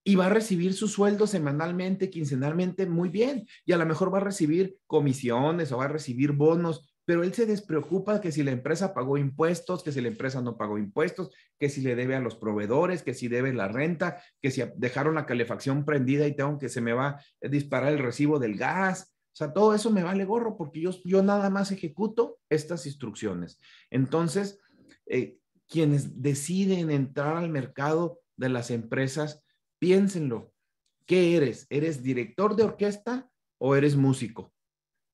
Y va a recibir su sueldo semanalmente, quincenalmente, muy bien. Y a lo mejor va a recibir comisiones o va a recibir bonos, pero él se despreocupa que si la empresa pagó impuestos, que si la empresa no pagó impuestos, que si le debe a los proveedores, que si debe la renta, que si dejaron la calefacción prendida y tengo que se me va a disparar el recibo del gas. O sea, todo eso me vale gorro porque yo, yo nada más ejecuto estas instrucciones. Entonces, eh, quienes deciden entrar al mercado de las empresas, piénsenlo. ¿Qué eres? ¿Eres director de orquesta o eres músico?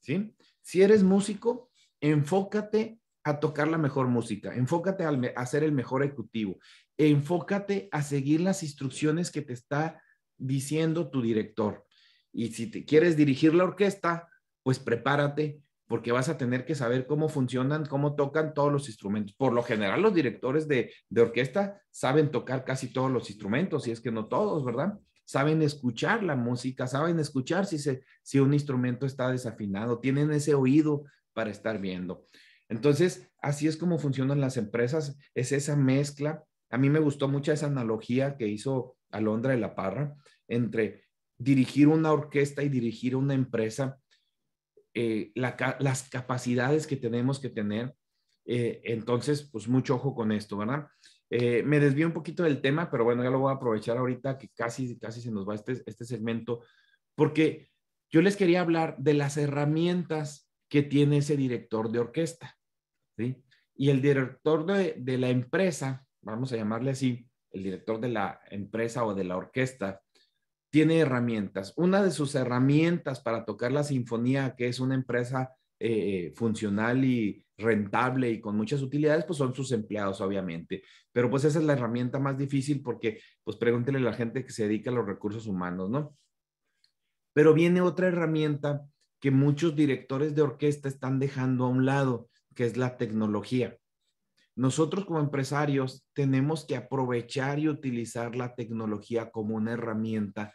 ¿Sí? Si eres músico, enfócate a tocar la mejor música, enfócate a hacer el mejor ejecutivo, enfócate a seguir las instrucciones que te está diciendo tu director. Y si te quieres dirigir la orquesta, pues prepárate porque vas a tener que saber cómo funcionan, cómo tocan todos los instrumentos. Por lo general, los directores de, orquesta saben tocar casi todos los instrumentos, y es que no todos, ¿verdad? Saben escuchar la música, saben escuchar si, si un instrumento está desafinado, tienen ese oído para estar viendo. Entonces, así es como funcionan las empresas, es esa mezcla. A mí me gustó mucho esa analogía que hizo Alondra de la Parra entre dirigir una orquesta y dirigir una empresa, eh, las capacidades que tenemos que tener. Eh, entonces, pues mucho ojo con esto, ¿verdad? Eh, me desvío un poquito del tema, pero bueno, ya lo voy a aprovechar ahorita que casi, casi se nos va este, este segmento, porque yo les quería hablar de las herramientas que tiene ese director de orquesta. ¿sí? Y el director de, la empresa, vamos a llamarle así, el director de la empresa o de la orquesta, tiene herramientas. Una de sus herramientas para tocar la sinfonía, que es una empresa eh, funcional y rentable y con muchas utilidades, pues son sus empleados, obviamente. Pero pues esa es la herramienta más difícil porque, pues pregúntele a la gente que se dedica a los recursos humanos, ¿no? Pero viene otra herramienta que muchos directores de orquesta están dejando a un lado, que es la tecnología. Nosotros como empresarios tenemos que aprovechar y utilizar la tecnología como una herramienta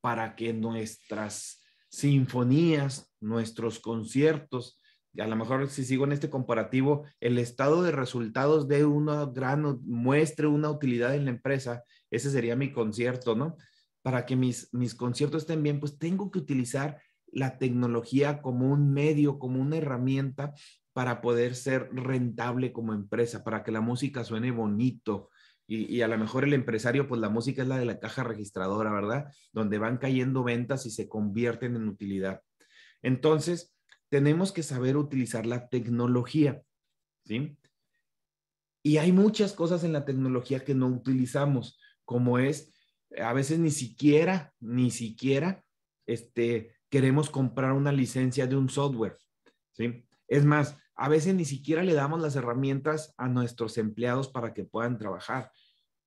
para que nuestras sinfonías, nuestros conciertos, a lo mejor si sigo en este comparativo, el estado de resultados de una gran, muestre una utilidad en la empresa, ese sería mi concierto, ¿no? Para que mis, mis conciertos estén bien, pues tengo que utilizar la tecnología como un medio, como una herramienta para poder ser rentable como empresa, para que la música suene bonito. Y, a lo mejor el empresario, pues la música es la de la caja registradora, ¿verdad? Donde van cayendo ventas y se convierten en utilidad. Entonces, tenemos que saber utilizar la tecnología, ¿sí? Y hay muchas cosas en la tecnología que no utilizamos, como es, a veces ni siquiera, ni siquiera este, queremos comprar una licencia de un software, ¿sí? Es más, a veces ni siquiera le damos las herramientas a nuestros empleados para que puedan trabajar.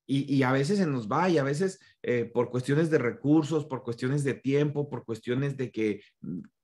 Y, a veces se nos va y a veces eh, por cuestiones de recursos, por cuestiones de tiempo, por cuestiones de que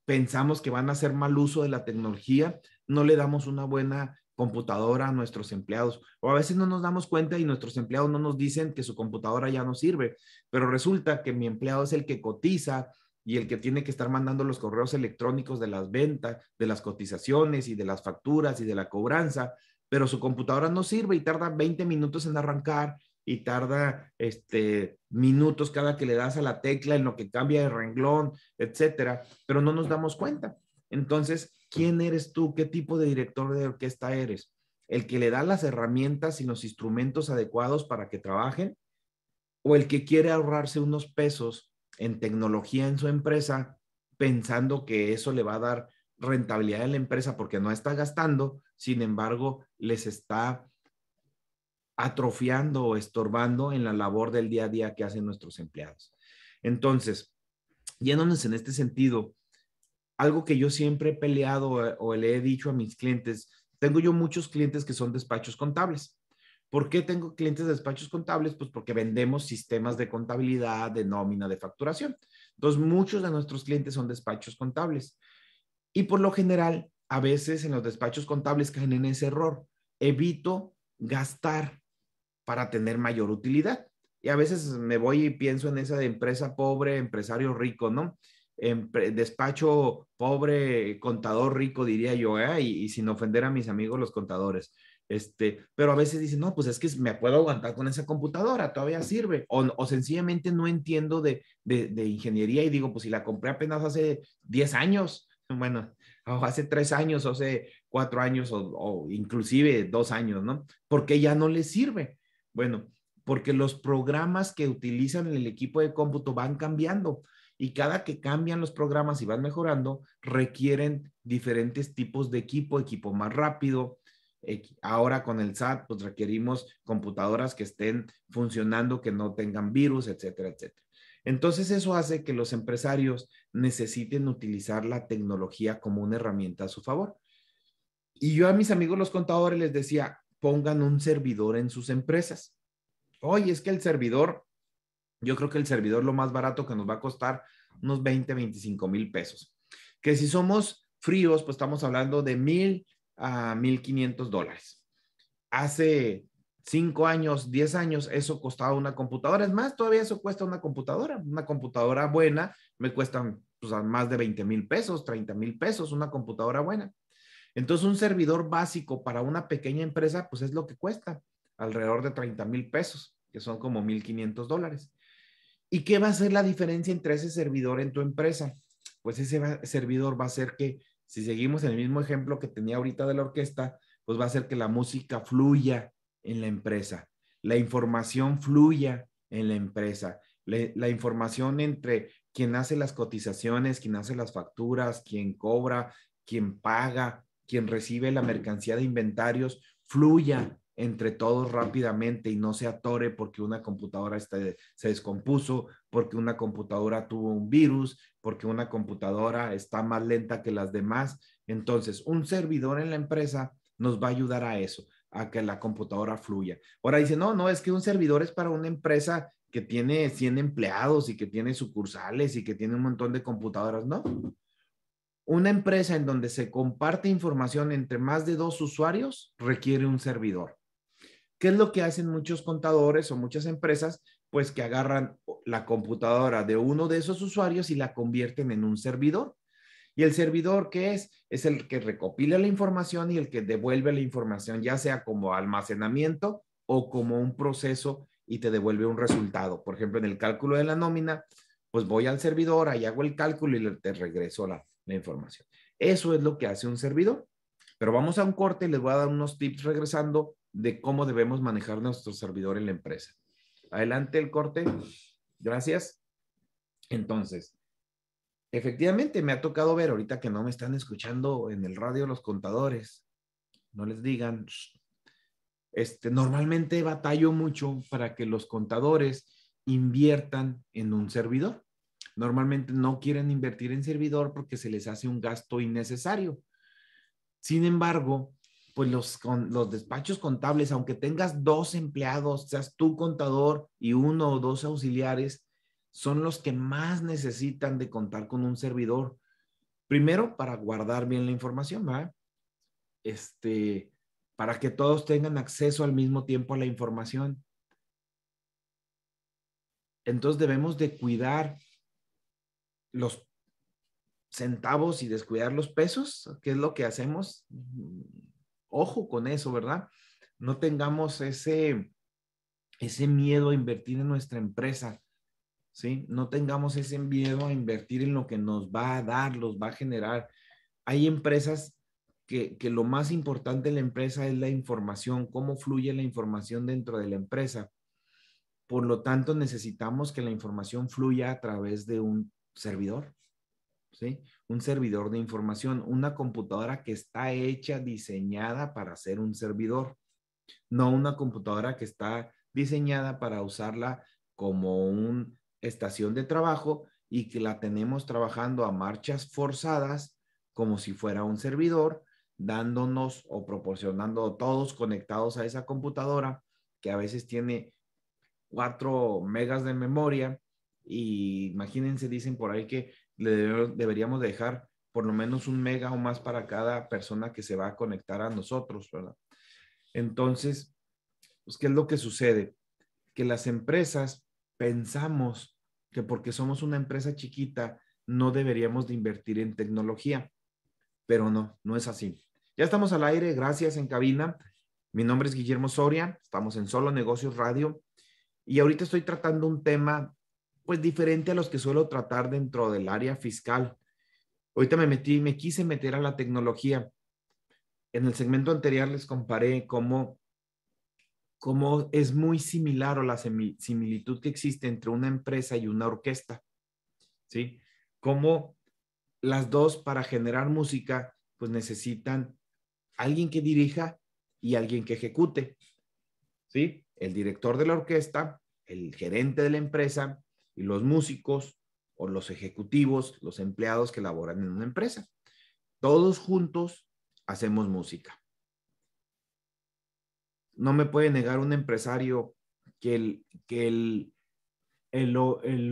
pensamos que van a hacer mal uso de la tecnología, no le damos una buena computadora a nuestros empleados. O a veces no nos damos cuenta y nuestros empleados no nos dicen que su computadora ya no sirve, pero resulta que mi empleado es el que cotiza, y el que tiene que estar mandando los correos electrónicos de las ventas, de las cotizaciones y de las facturas y de la cobranza, pero su computadora no sirve y tarda 20 minutos en arrancar y tarda este, minutos cada que le das a la tecla en lo que cambia de renglón, etcétera, pero no nos damos cuenta. Entonces, ¿quién eres tú? ¿Qué tipo de director de orquesta eres? ¿El que le da las herramientas y los instrumentos adecuados para que trabajen? ¿O el que quiere ahorrarse unos pesos en tecnología en su empresa pensando que eso le va a dar rentabilidad a la empresa porque no está gastando, sin embargo, les está atrofiando o estorbando en la labor del día a día que hacen nuestros empleados. Entonces, yéndonos en este sentido, algo que yo siempre he peleado eh, o le he dicho a mis clientes, tengo yo muchos clientes que son despachos contables. ¿Por qué tengo clientes de despachos contables? Pues porque vendemos sistemas de contabilidad, de nómina, de facturación. Entonces, muchos de nuestros clientes son despachos contables. Y por lo general, a veces en los despachos contables caen en ese error. Evito gastar para tener mayor utilidad. Y a veces me voy y pienso en esa de empresa pobre, empresario rico, ¿no? despacho pobre, contador rico, diría yo, ¿eh? y sin ofender a mis amigos los contadores. Este, pero a veces dicen, no, pues es que me puedo aguantar con esa computadora, todavía sirve. O, sencillamente no entiendo de, ingeniería y digo, pues si la compré apenas hace 10 años, bueno, o hace 3 años, o hace 4 años, o, inclusive 2 años, ¿no? Porque ya no le sirve. Bueno, porque los programas que utilizan el equipo de cómputo van cambiando y cada que cambian los programas y van mejorando, requieren diferentes tipos de equipo, equipo más rápido, Ahora con el SAT, pues requerimos computadoras que estén funcionando, que no tengan virus, etcétera, etcétera. Entonces eso hace que los empresarios necesiten utilizar la tecnología como una herramienta a su favor. Y yo a mis amigos los contadores les decía, pongan un servidor en sus empresas. Hoy es que el servidor, yo creo que el servidor lo más barato que nos va a costar unos 20, 25 mil pesos. Que si somos fríos, pues estamos hablando de mil a 1.500 dólares. Hace 5 años, 10 años, eso costaba una computadora. Es más, todavía eso cuesta una computadora. Una computadora buena me cuesta pues, más de 20 mil pesos, 30 mil pesos, una computadora buena. Entonces, un servidor básico para una pequeña empresa, pues es lo que cuesta, alrededor de 30 mil pesos, que son como 1.500 dólares. ¿Y qué va a ser la diferencia entre ese servidor en tu empresa? Pues ese servidor va a ser que si seguimos en el mismo ejemplo que tenía ahorita de la orquesta, pues va a ser que la música fluya en la empresa, la información fluya en la empresa, la, la información entre quien hace las cotizaciones, quien hace las facturas, quien cobra, quien paga, quien recibe la mercancía de inventarios, fluya entre todos rápidamente y no se atore porque una computadora se descompuso, porque una computadora tuvo un virus, porque una computadora está más lenta que las demás. Entonces, un servidor en la empresa nos va a ayudar a eso, a que la computadora fluya. Ahora dice, no, no, es que un servidor es para una empresa que tiene 100 empleados y que tiene sucursales y que tiene un montón de computadoras, ¿no? Una empresa en donde se comparte información entre más de dos usuarios requiere un servidor. ¿Qué es lo que hacen muchos contadores o muchas empresas? Pues que agarran la computadora de uno de esos usuarios y la convierten en un servidor. ¿Y el servidor qué es? Es el que recopila la información y el que devuelve la información, ya sea como almacenamiento o como un proceso y te devuelve un resultado. Por ejemplo, en el cálculo de la nómina, pues voy al servidor, ahí hago el cálculo y te regreso la, información. Eso es lo que hace un servidor. Pero vamos a un corte y les voy a dar unos tips regresando de cómo debemos manejar nuestro servidor en la empresa. Adelante el corte. Gracias. Entonces, efectivamente me ha tocado ver ahorita que no me están escuchando en el radio los contadores. No les digan. Este, normalmente batallo mucho para que los contadores inviertan en un servidor. Normalmente no quieren invertir en servidor porque se les hace un gasto innecesario. Sin embargo, pues los, con, los despachos contables, aunque tengas dos empleados, seas tú contador y uno o dos auxiliares, son los que más necesitan de contar con un servidor. Primero, para guardar bien la información, ¿verdad? Este, para que todos tengan acceso al mismo tiempo a la información. Entonces debemos de cuidar los centavos y descuidar los pesos, que es lo que hacemos ojo con eso, ¿verdad? No tengamos ese, ese miedo a invertir en nuestra empresa, ¿sí? No tengamos ese miedo a invertir en lo que nos va a dar, los va a generar. Hay empresas que, que lo más importante en la empresa es la información, cómo fluye la información dentro de la empresa. Por lo tanto, necesitamos que la información fluya a través de un servidor, un servidor de información, una computadora que está hecha, diseñada para ser un servidor, no una computadora que está diseñada para usarla como una estación de trabajo y que la tenemos trabajando a marchas forzadas como si fuera un servidor, dándonos o proporcionando todos conectados a esa computadora que a veces tiene 4 megas de memoria y imagínense, dicen por ahí que deberíamos dejar por lo menos un mega o más para cada persona que se va a conectar a nosotros, ¿verdad? Entonces, pues, ¿qué es lo que sucede? Que las empresas pensamos que porque somos una empresa chiquita, no deberíamos de invertir en tecnología, pero no, no es así. Ya estamos al aire, gracias en cabina. Mi nombre es Guillermo Soria, estamos en Solo Negocios Radio y ahorita estoy tratando un tema pues diferente a los que suelo tratar dentro del área fiscal. Ahorita me metí, y me quise meter a la tecnología. En el segmento anterior les comparé cómo, cómo es muy similar o la similitud que existe entre una empresa y una orquesta, ¿sí? Cómo las dos para generar música pues necesitan alguien que dirija y alguien que ejecute, ¿sí? El director de la orquesta, el gerente de la empresa y los músicos o los ejecutivos, los empleados que laboran en una empresa. Todos juntos hacemos música. No me puede negar un empresario que el, que el,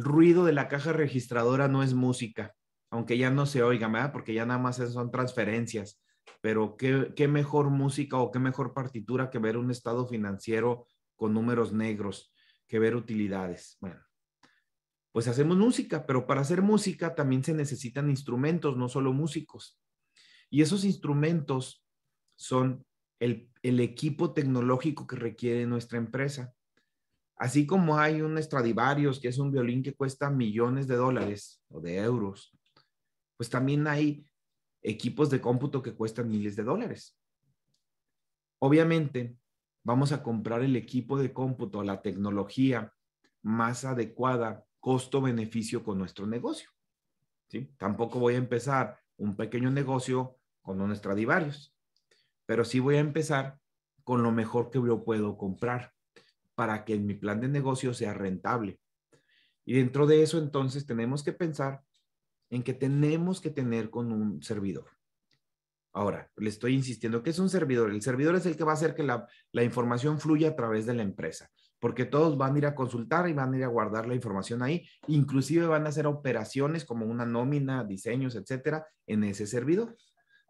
ruido de la caja registradora no es música, aunque ya no se oiga, ¿verdad? porque ya nada más son transferencias pero qué, qué, mejor música o qué mejor partitura que ver un estado financiero con números negros, que ver utilidades. Bueno, pues hacemos música, pero para hacer música también se necesitan instrumentos, no solo músicos. Y esos instrumentos son el, equipo tecnológico que requiere nuestra empresa. Así como hay un Stradivarius, que es un violín que cuesta millones de dólares o de euros, pues también hay equipos de cómputo que cuestan miles de dólares. Obviamente, vamos a comprar el equipo de cómputo, la tecnología más adecuada costo-beneficio con nuestro negocio. ¿sí? Tampoco voy a empezar un pequeño negocio con un Stradivarius, pero sí voy a empezar con lo mejor que yo puedo comprar para que mi plan de negocio sea rentable. Y dentro de eso, entonces, tenemos que pensar en que tenemos que tener con un servidor. Ahora, le estoy insistiendo que es un servidor. El servidor es el que va a hacer que la, la información fluya a través de la empresa porque todos van a ir a consultar y van a ir a guardar la información ahí, inclusive van a hacer operaciones como una nómina, diseños, etcétera, en ese servidor.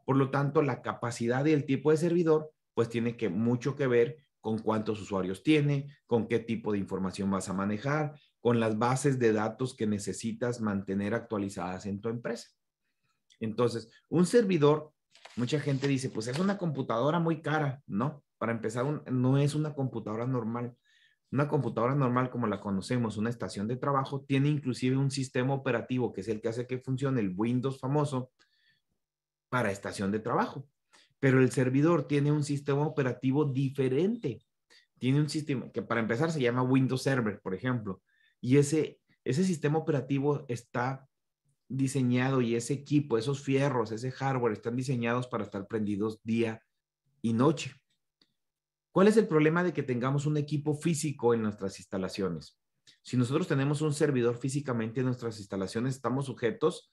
Por lo tanto, la capacidad y el tipo de servidor, pues tiene que mucho que ver con cuántos usuarios tiene, con qué tipo de información vas a manejar, con las bases de datos que necesitas mantener actualizadas en tu empresa. Entonces, un servidor, mucha gente dice, pues es una computadora muy cara, ¿no? Para empezar, no es una computadora normal una computadora normal como la conocemos, una estación de trabajo, tiene inclusive un sistema operativo que es el que hace que funcione el Windows famoso para estación de trabajo. Pero el servidor tiene un sistema operativo diferente. Tiene un sistema que para empezar se llama Windows Server, por ejemplo. Y ese, ese sistema operativo está diseñado y ese equipo, esos fierros, ese hardware están diseñados para estar prendidos día y noche. ¿Cuál es el problema de que tengamos un equipo físico en nuestras instalaciones? Si nosotros tenemos un servidor físicamente en nuestras instalaciones, estamos sujetos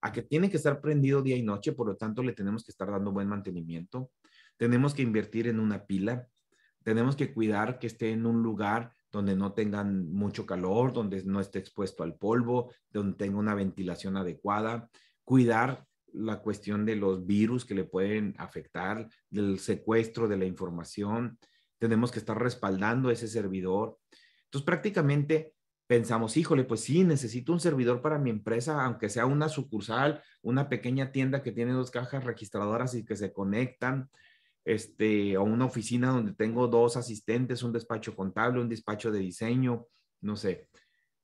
a que tiene que estar prendido día y noche, por lo tanto le tenemos que estar dando buen mantenimiento, tenemos que invertir en una pila, tenemos que cuidar que esté en un lugar donde no tengan mucho calor, donde no esté expuesto al polvo, donde tenga una ventilación adecuada, cuidar la cuestión de los virus que le pueden afectar, del secuestro de la información. Tenemos que estar respaldando ese servidor. Entonces, prácticamente pensamos, híjole, pues sí, necesito un servidor para mi empresa, aunque sea una sucursal, una pequeña tienda que tiene dos cajas registradoras y que se conectan, este, o una oficina donde tengo dos asistentes, un despacho contable, un despacho de diseño, no sé.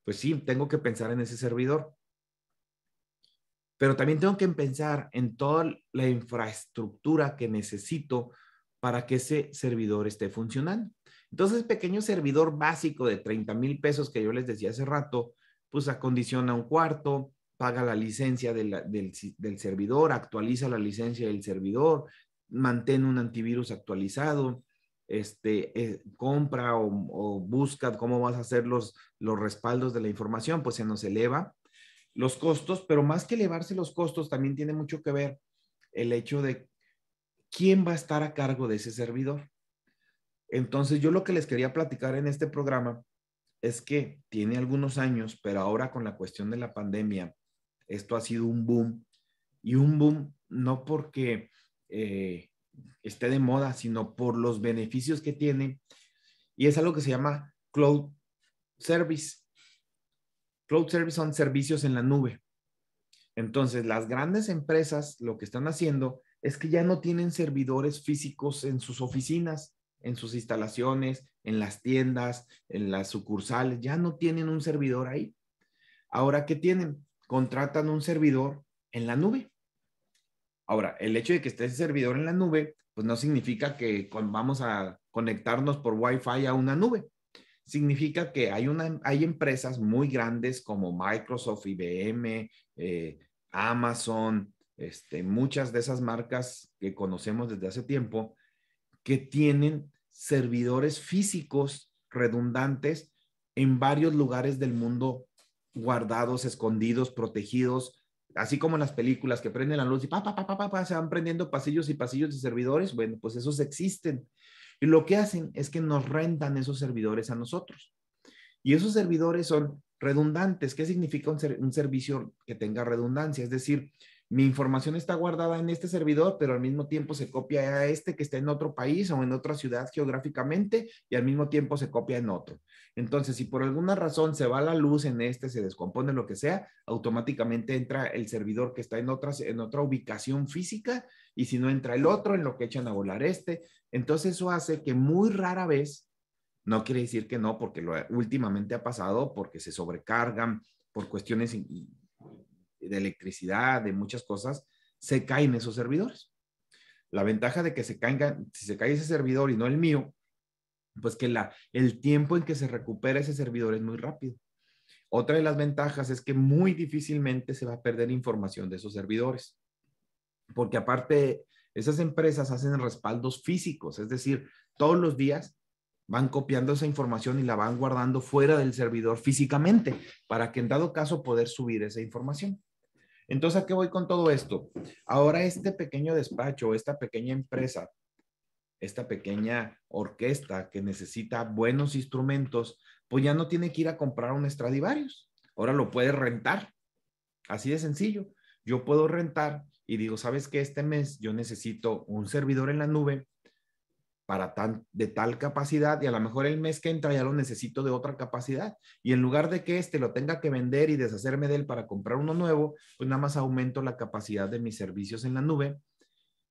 Pues sí, tengo que pensar en ese servidor pero también tengo que pensar en toda la infraestructura que necesito para que ese servidor esté funcionando. Entonces, pequeño servidor básico de 30 mil pesos que yo les decía hace rato, pues acondiciona un cuarto, paga la licencia del, servidor, actualiza la licencia del servidor, mantiene un antivirus actualizado, este, eh, compra o, busca cómo vas a hacer los, los respaldos de la información, pues se nos eleva los costos, pero más que elevarse los costos, también tiene mucho que ver el hecho de quién va a estar a cargo de ese servidor. Entonces, yo lo que les quería platicar en este programa es que tiene algunos años, pero ahora con la cuestión de la pandemia, esto ha sido un boom. Y un boom no porque eh, esté de moda, sino por los beneficios que tiene. Y es algo que se llama cloud service. Cloud Service son servicios en la nube. Entonces, las grandes empresas lo que están haciendo es que ya no tienen servidores físicos en sus oficinas, en sus instalaciones, en las tiendas, en las sucursales, ya no tienen un servidor ahí. Ahora, ¿qué tienen? Contratan un servidor en la nube. Ahora, el hecho de que esté ese servidor en la nube, pues no significa que vamos a conectarnos por Wi-Fi a una nube significa que hay, una, hay empresas muy grandes como Microsoft, IBM, eh, Amazon, este, muchas de esas marcas que conocemos desde hace tiempo, que tienen servidores físicos redundantes en varios lugares del mundo guardados, escondidos, protegidos, así como en las películas que prenden la luz y pa, pa, pa, se van prendiendo pasillos y pasillos de servidores, bueno, pues esos existen y lo que hacen es que nos rentan esos servidores a nosotros. Y esos servidores son redundantes. ¿Qué significa un, servicio que tenga redundancia? Es decir, mi información está guardada en este servidor, pero al mismo tiempo se copia a este que está en otro país o en otra ciudad geográficamente y al mismo tiempo se copia en otro. Entonces, si por alguna razón se va la luz en este, se descompone lo que sea, automáticamente entra el servidor que está en, en otra ubicación física y si no entra el otro, en lo que echan a volar este entonces eso hace que muy rara vez, no quiere decir que no, porque lo, últimamente ha pasado, porque se sobrecargan por cuestiones de electricidad, de muchas cosas, se caen esos servidores. La ventaja de que se caigan, si se cae ese servidor y no el mío, pues que la, el tiempo en que se recupera ese servidor es muy rápido. Otra de las ventajas es que muy difícilmente se va a perder información de esos servidores, porque aparte esas empresas hacen respaldos físicos, es decir, todos los días van copiando esa información y la van guardando fuera del servidor físicamente para que en dado caso poder subir esa información. Entonces, ¿a qué voy con todo esto? Ahora este pequeño despacho, esta pequeña empresa, esta pequeña orquesta que necesita buenos instrumentos, pues ya no tiene que ir a comprar un Stradivarius. Ahora lo puede rentar. Así de sencillo. Yo puedo rentar y digo, ¿sabes qué? Este mes yo necesito un servidor en la nube para tan, de tal capacidad y a lo mejor el mes que entra ya lo necesito de otra capacidad. Y en lugar de que este lo tenga que vender y deshacerme de él para comprar uno nuevo, pues nada más aumento la capacidad de mis servicios en la nube,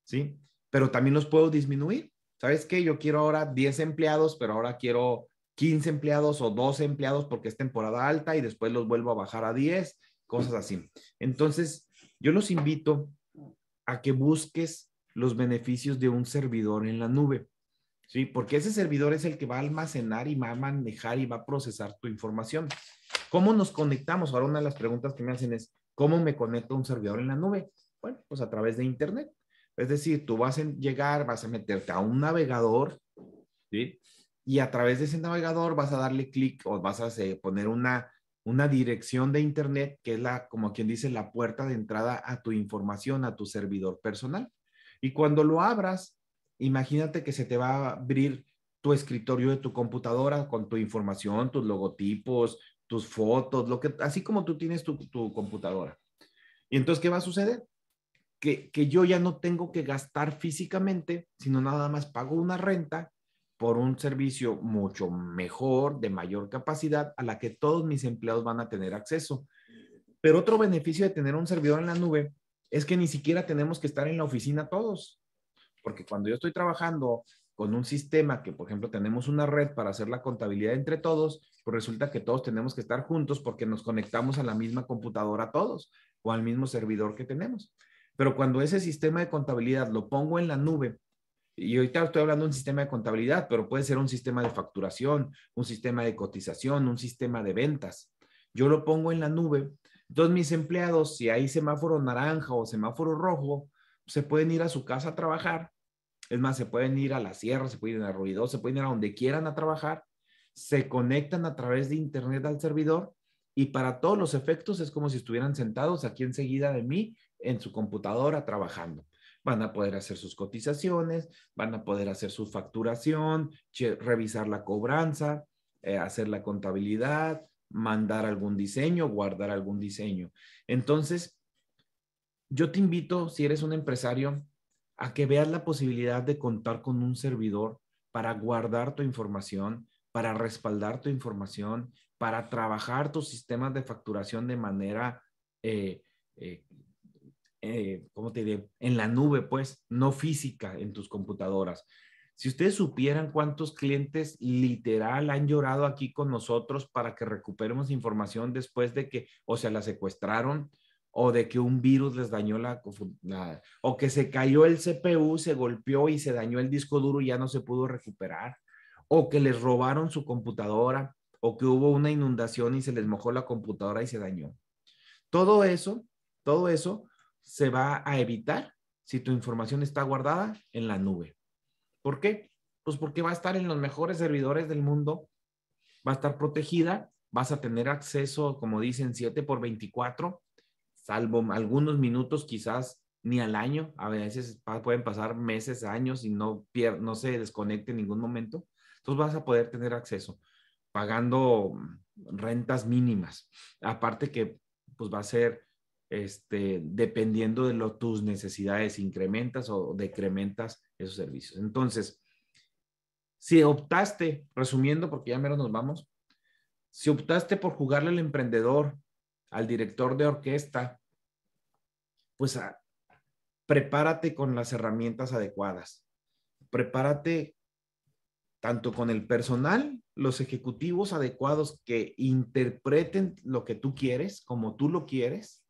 ¿sí? Pero también los puedo disminuir. ¿Sabes qué? Yo quiero ahora 10 empleados, pero ahora quiero 15 empleados o 12 empleados porque es temporada alta y después los vuelvo a bajar a 10, cosas así. Entonces, yo los invito que busques los beneficios de un servidor en la nube. ¿Sí? Porque ese servidor es el que va a almacenar y va a manejar y va a procesar tu información. ¿Cómo nos conectamos? Ahora una de las preguntas que me hacen es, ¿cómo me conecto a un servidor en la nube? Bueno, pues a través de Internet. Es decir, tú vas a llegar, vas a meterte a un navegador, ¿sí? Y a través de ese navegador vas a darle clic o vas a eh, poner una una dirección de Internet que es la, como quien dice, la puerta de entrada a tu información, a tu servidor personal. Y cuando lo abras, imagínate que se te va a abrir tu escritorio de tu computadora con tu información, tus logotipos, tus fotos, lo que, así como tú tienes tu, computadora. Y entonces, ¿qué va a suceder? Que, que yo ya no tengo que gastar físicamente, sino nada más pago una renta por un servicio mucho mejor, de mayor capacidad, a la que todos mis empleados van a tener acceso. Pero otro beneficio de tener un servidor en la nube es que ni siquiera tenemos que estar en la oficina todos, porque cuando yo estoy trabajando con un sistema que, por ejemplo, tenemos una red para hacer la contabilidad entre todos, pues resulta que todos tenemos que estar juntos porque nos conectamos a la misma computadora todos o al mismo servidor que tenemos. Pero cuando ese sistema de contabilidad lo pongo en la nube y ahorita estoy hablando de un sistema de contabilidad, pero puede ser un sistema de facturación, un sistema de cotización, un sistema de ventas. Yo lo pongo en la nube. Entonces mis empleados, si hay semáforo naranja o semáforo rojo, se pueden ir a su casa a trabajar. Es más, se pueden ir a la sierra, se pueden ir a Ruido, se pueden ir a donde quieran a trabajar. Se conectan a través de internet al servidor y para todos los efectos es como si estuvieran sentados aquí enseguida de mí en su computadora trabajando van a poder hacer sus cotizaciones, van a poder hacer su facturación, revisar la cobranza, eh, hacer la contabilidad, mandar algún diseño, guardar algún diseño. Entonces, yo te invito, si eres un empresario, a que veas la posibilidad de contar con un servidor para guardar tu información, para respaldar tu información, para trabajar tus sistemas de facturación de manera eh, eh, eh, ¿cómo te diré? En la nube, pues, no física en tus computadoras. Si ustedes supieran cuántos clientes literal han llorado aquí con nosotros para que recuperemos información después de que o sea la secuestraron o de que un virus les dañó la, la, o que se cayó el CPU, se golpeó y se dañó el disco duro y ya no se pudo recuperar, o que les robaron su computadora, o que hubo una inundación y se les mojó la computadora y se dañó. Todo eso, todo eso se va a evitar si tu información está guardada en la nube. ¿Por qué? Pues porque va a estar en los mejores servidores del mundo, va a estar protegida, vas a tener acceso, como dicen, 7 por 24, salvo algunos minutos quizás ni al año, a veces pueden pasar meses, años y no, no se desconecte en ningún momento. Entonces vas a poder tener acceso pagando rentas mínimas. Aparte que pues va a ser este, dependiendo de lo, tus necesidades, incrementas o decrementas esos servicios. Entonces, si optaste, resumiendo, porque ya menos nos vamos, si optaste por jugarle al emprendedor, al director de orquesta, pues ah, prepárate con las herramientas adecuadas. Prepárate tanto con el personal, los ejecutivos adecuados que interpreten lo que tú quieres, como tú lo quieres,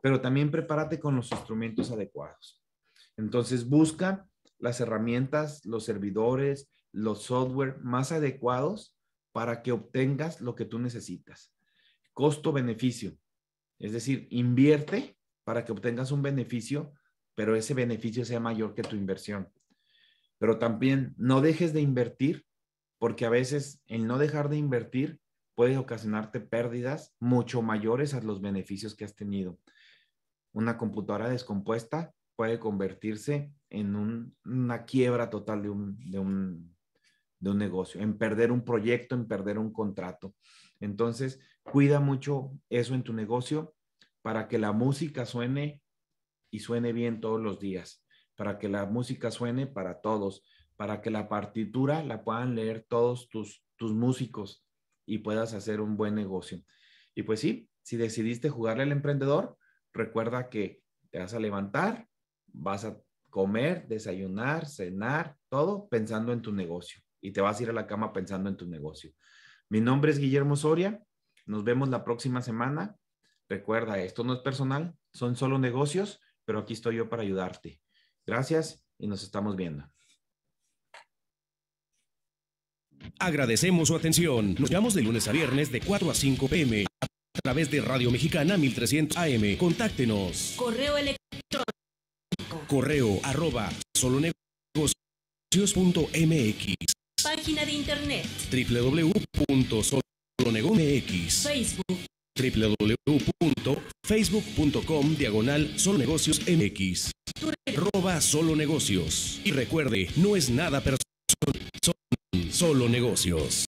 pero también prepárate con los instrumentos adecuados. Entonces busca las herramientas, los servidores, los software más adecuados para que obtengas lo que tú necesitas. Costo-beneficio. Es decir, invierte para que obtengas un beneficio, pero ese beneficio sea mayor que tu inversión. Pero también no dejes de invertir, porque a veces el no dejar de invertir puede ocasionarte pérdidas mucho mayores a los beneficios que has tenido. Una computadora descompuesta puede convertirse en una quiebra total de un, negocio, en perder un proyecto, en perder un contrato. Entonces, cuida mucho eso en tu negocio para que la música suene y suene bien todos los días, para que la música suene para todos, para que la partitura la puedan leer todos tus, tus músicos, y puedas hacer un buen negocio. Y pues sí, si decidiste jugarle al emprendedor, recuerda que te vas a levantar, vas a comer, desayunar, cenar, todo pensando en tu negocio y te vas a ir a la cama pensando en tu negocio. Mi nombre es Guillermo Soria, nos vemos la próxima semana. Recuerda, esto no es personal, son solo negocios, pero aquí estoy yo para ayudarte. Gracias y nos estamos viendo. Agradecemos su atención. Nos vemos de lunes a viernes de 4 a 5 pm a través de Radio Mexicana 1300 AM. Contáctenos. Correo electrónico. Correo arroba solonegocios.mx. Página de internet. www.solonegocios.mx Facebook www.facebook.com diagonal solonegocios mx arroba solo y recuerde no es nada personal Solo negocios.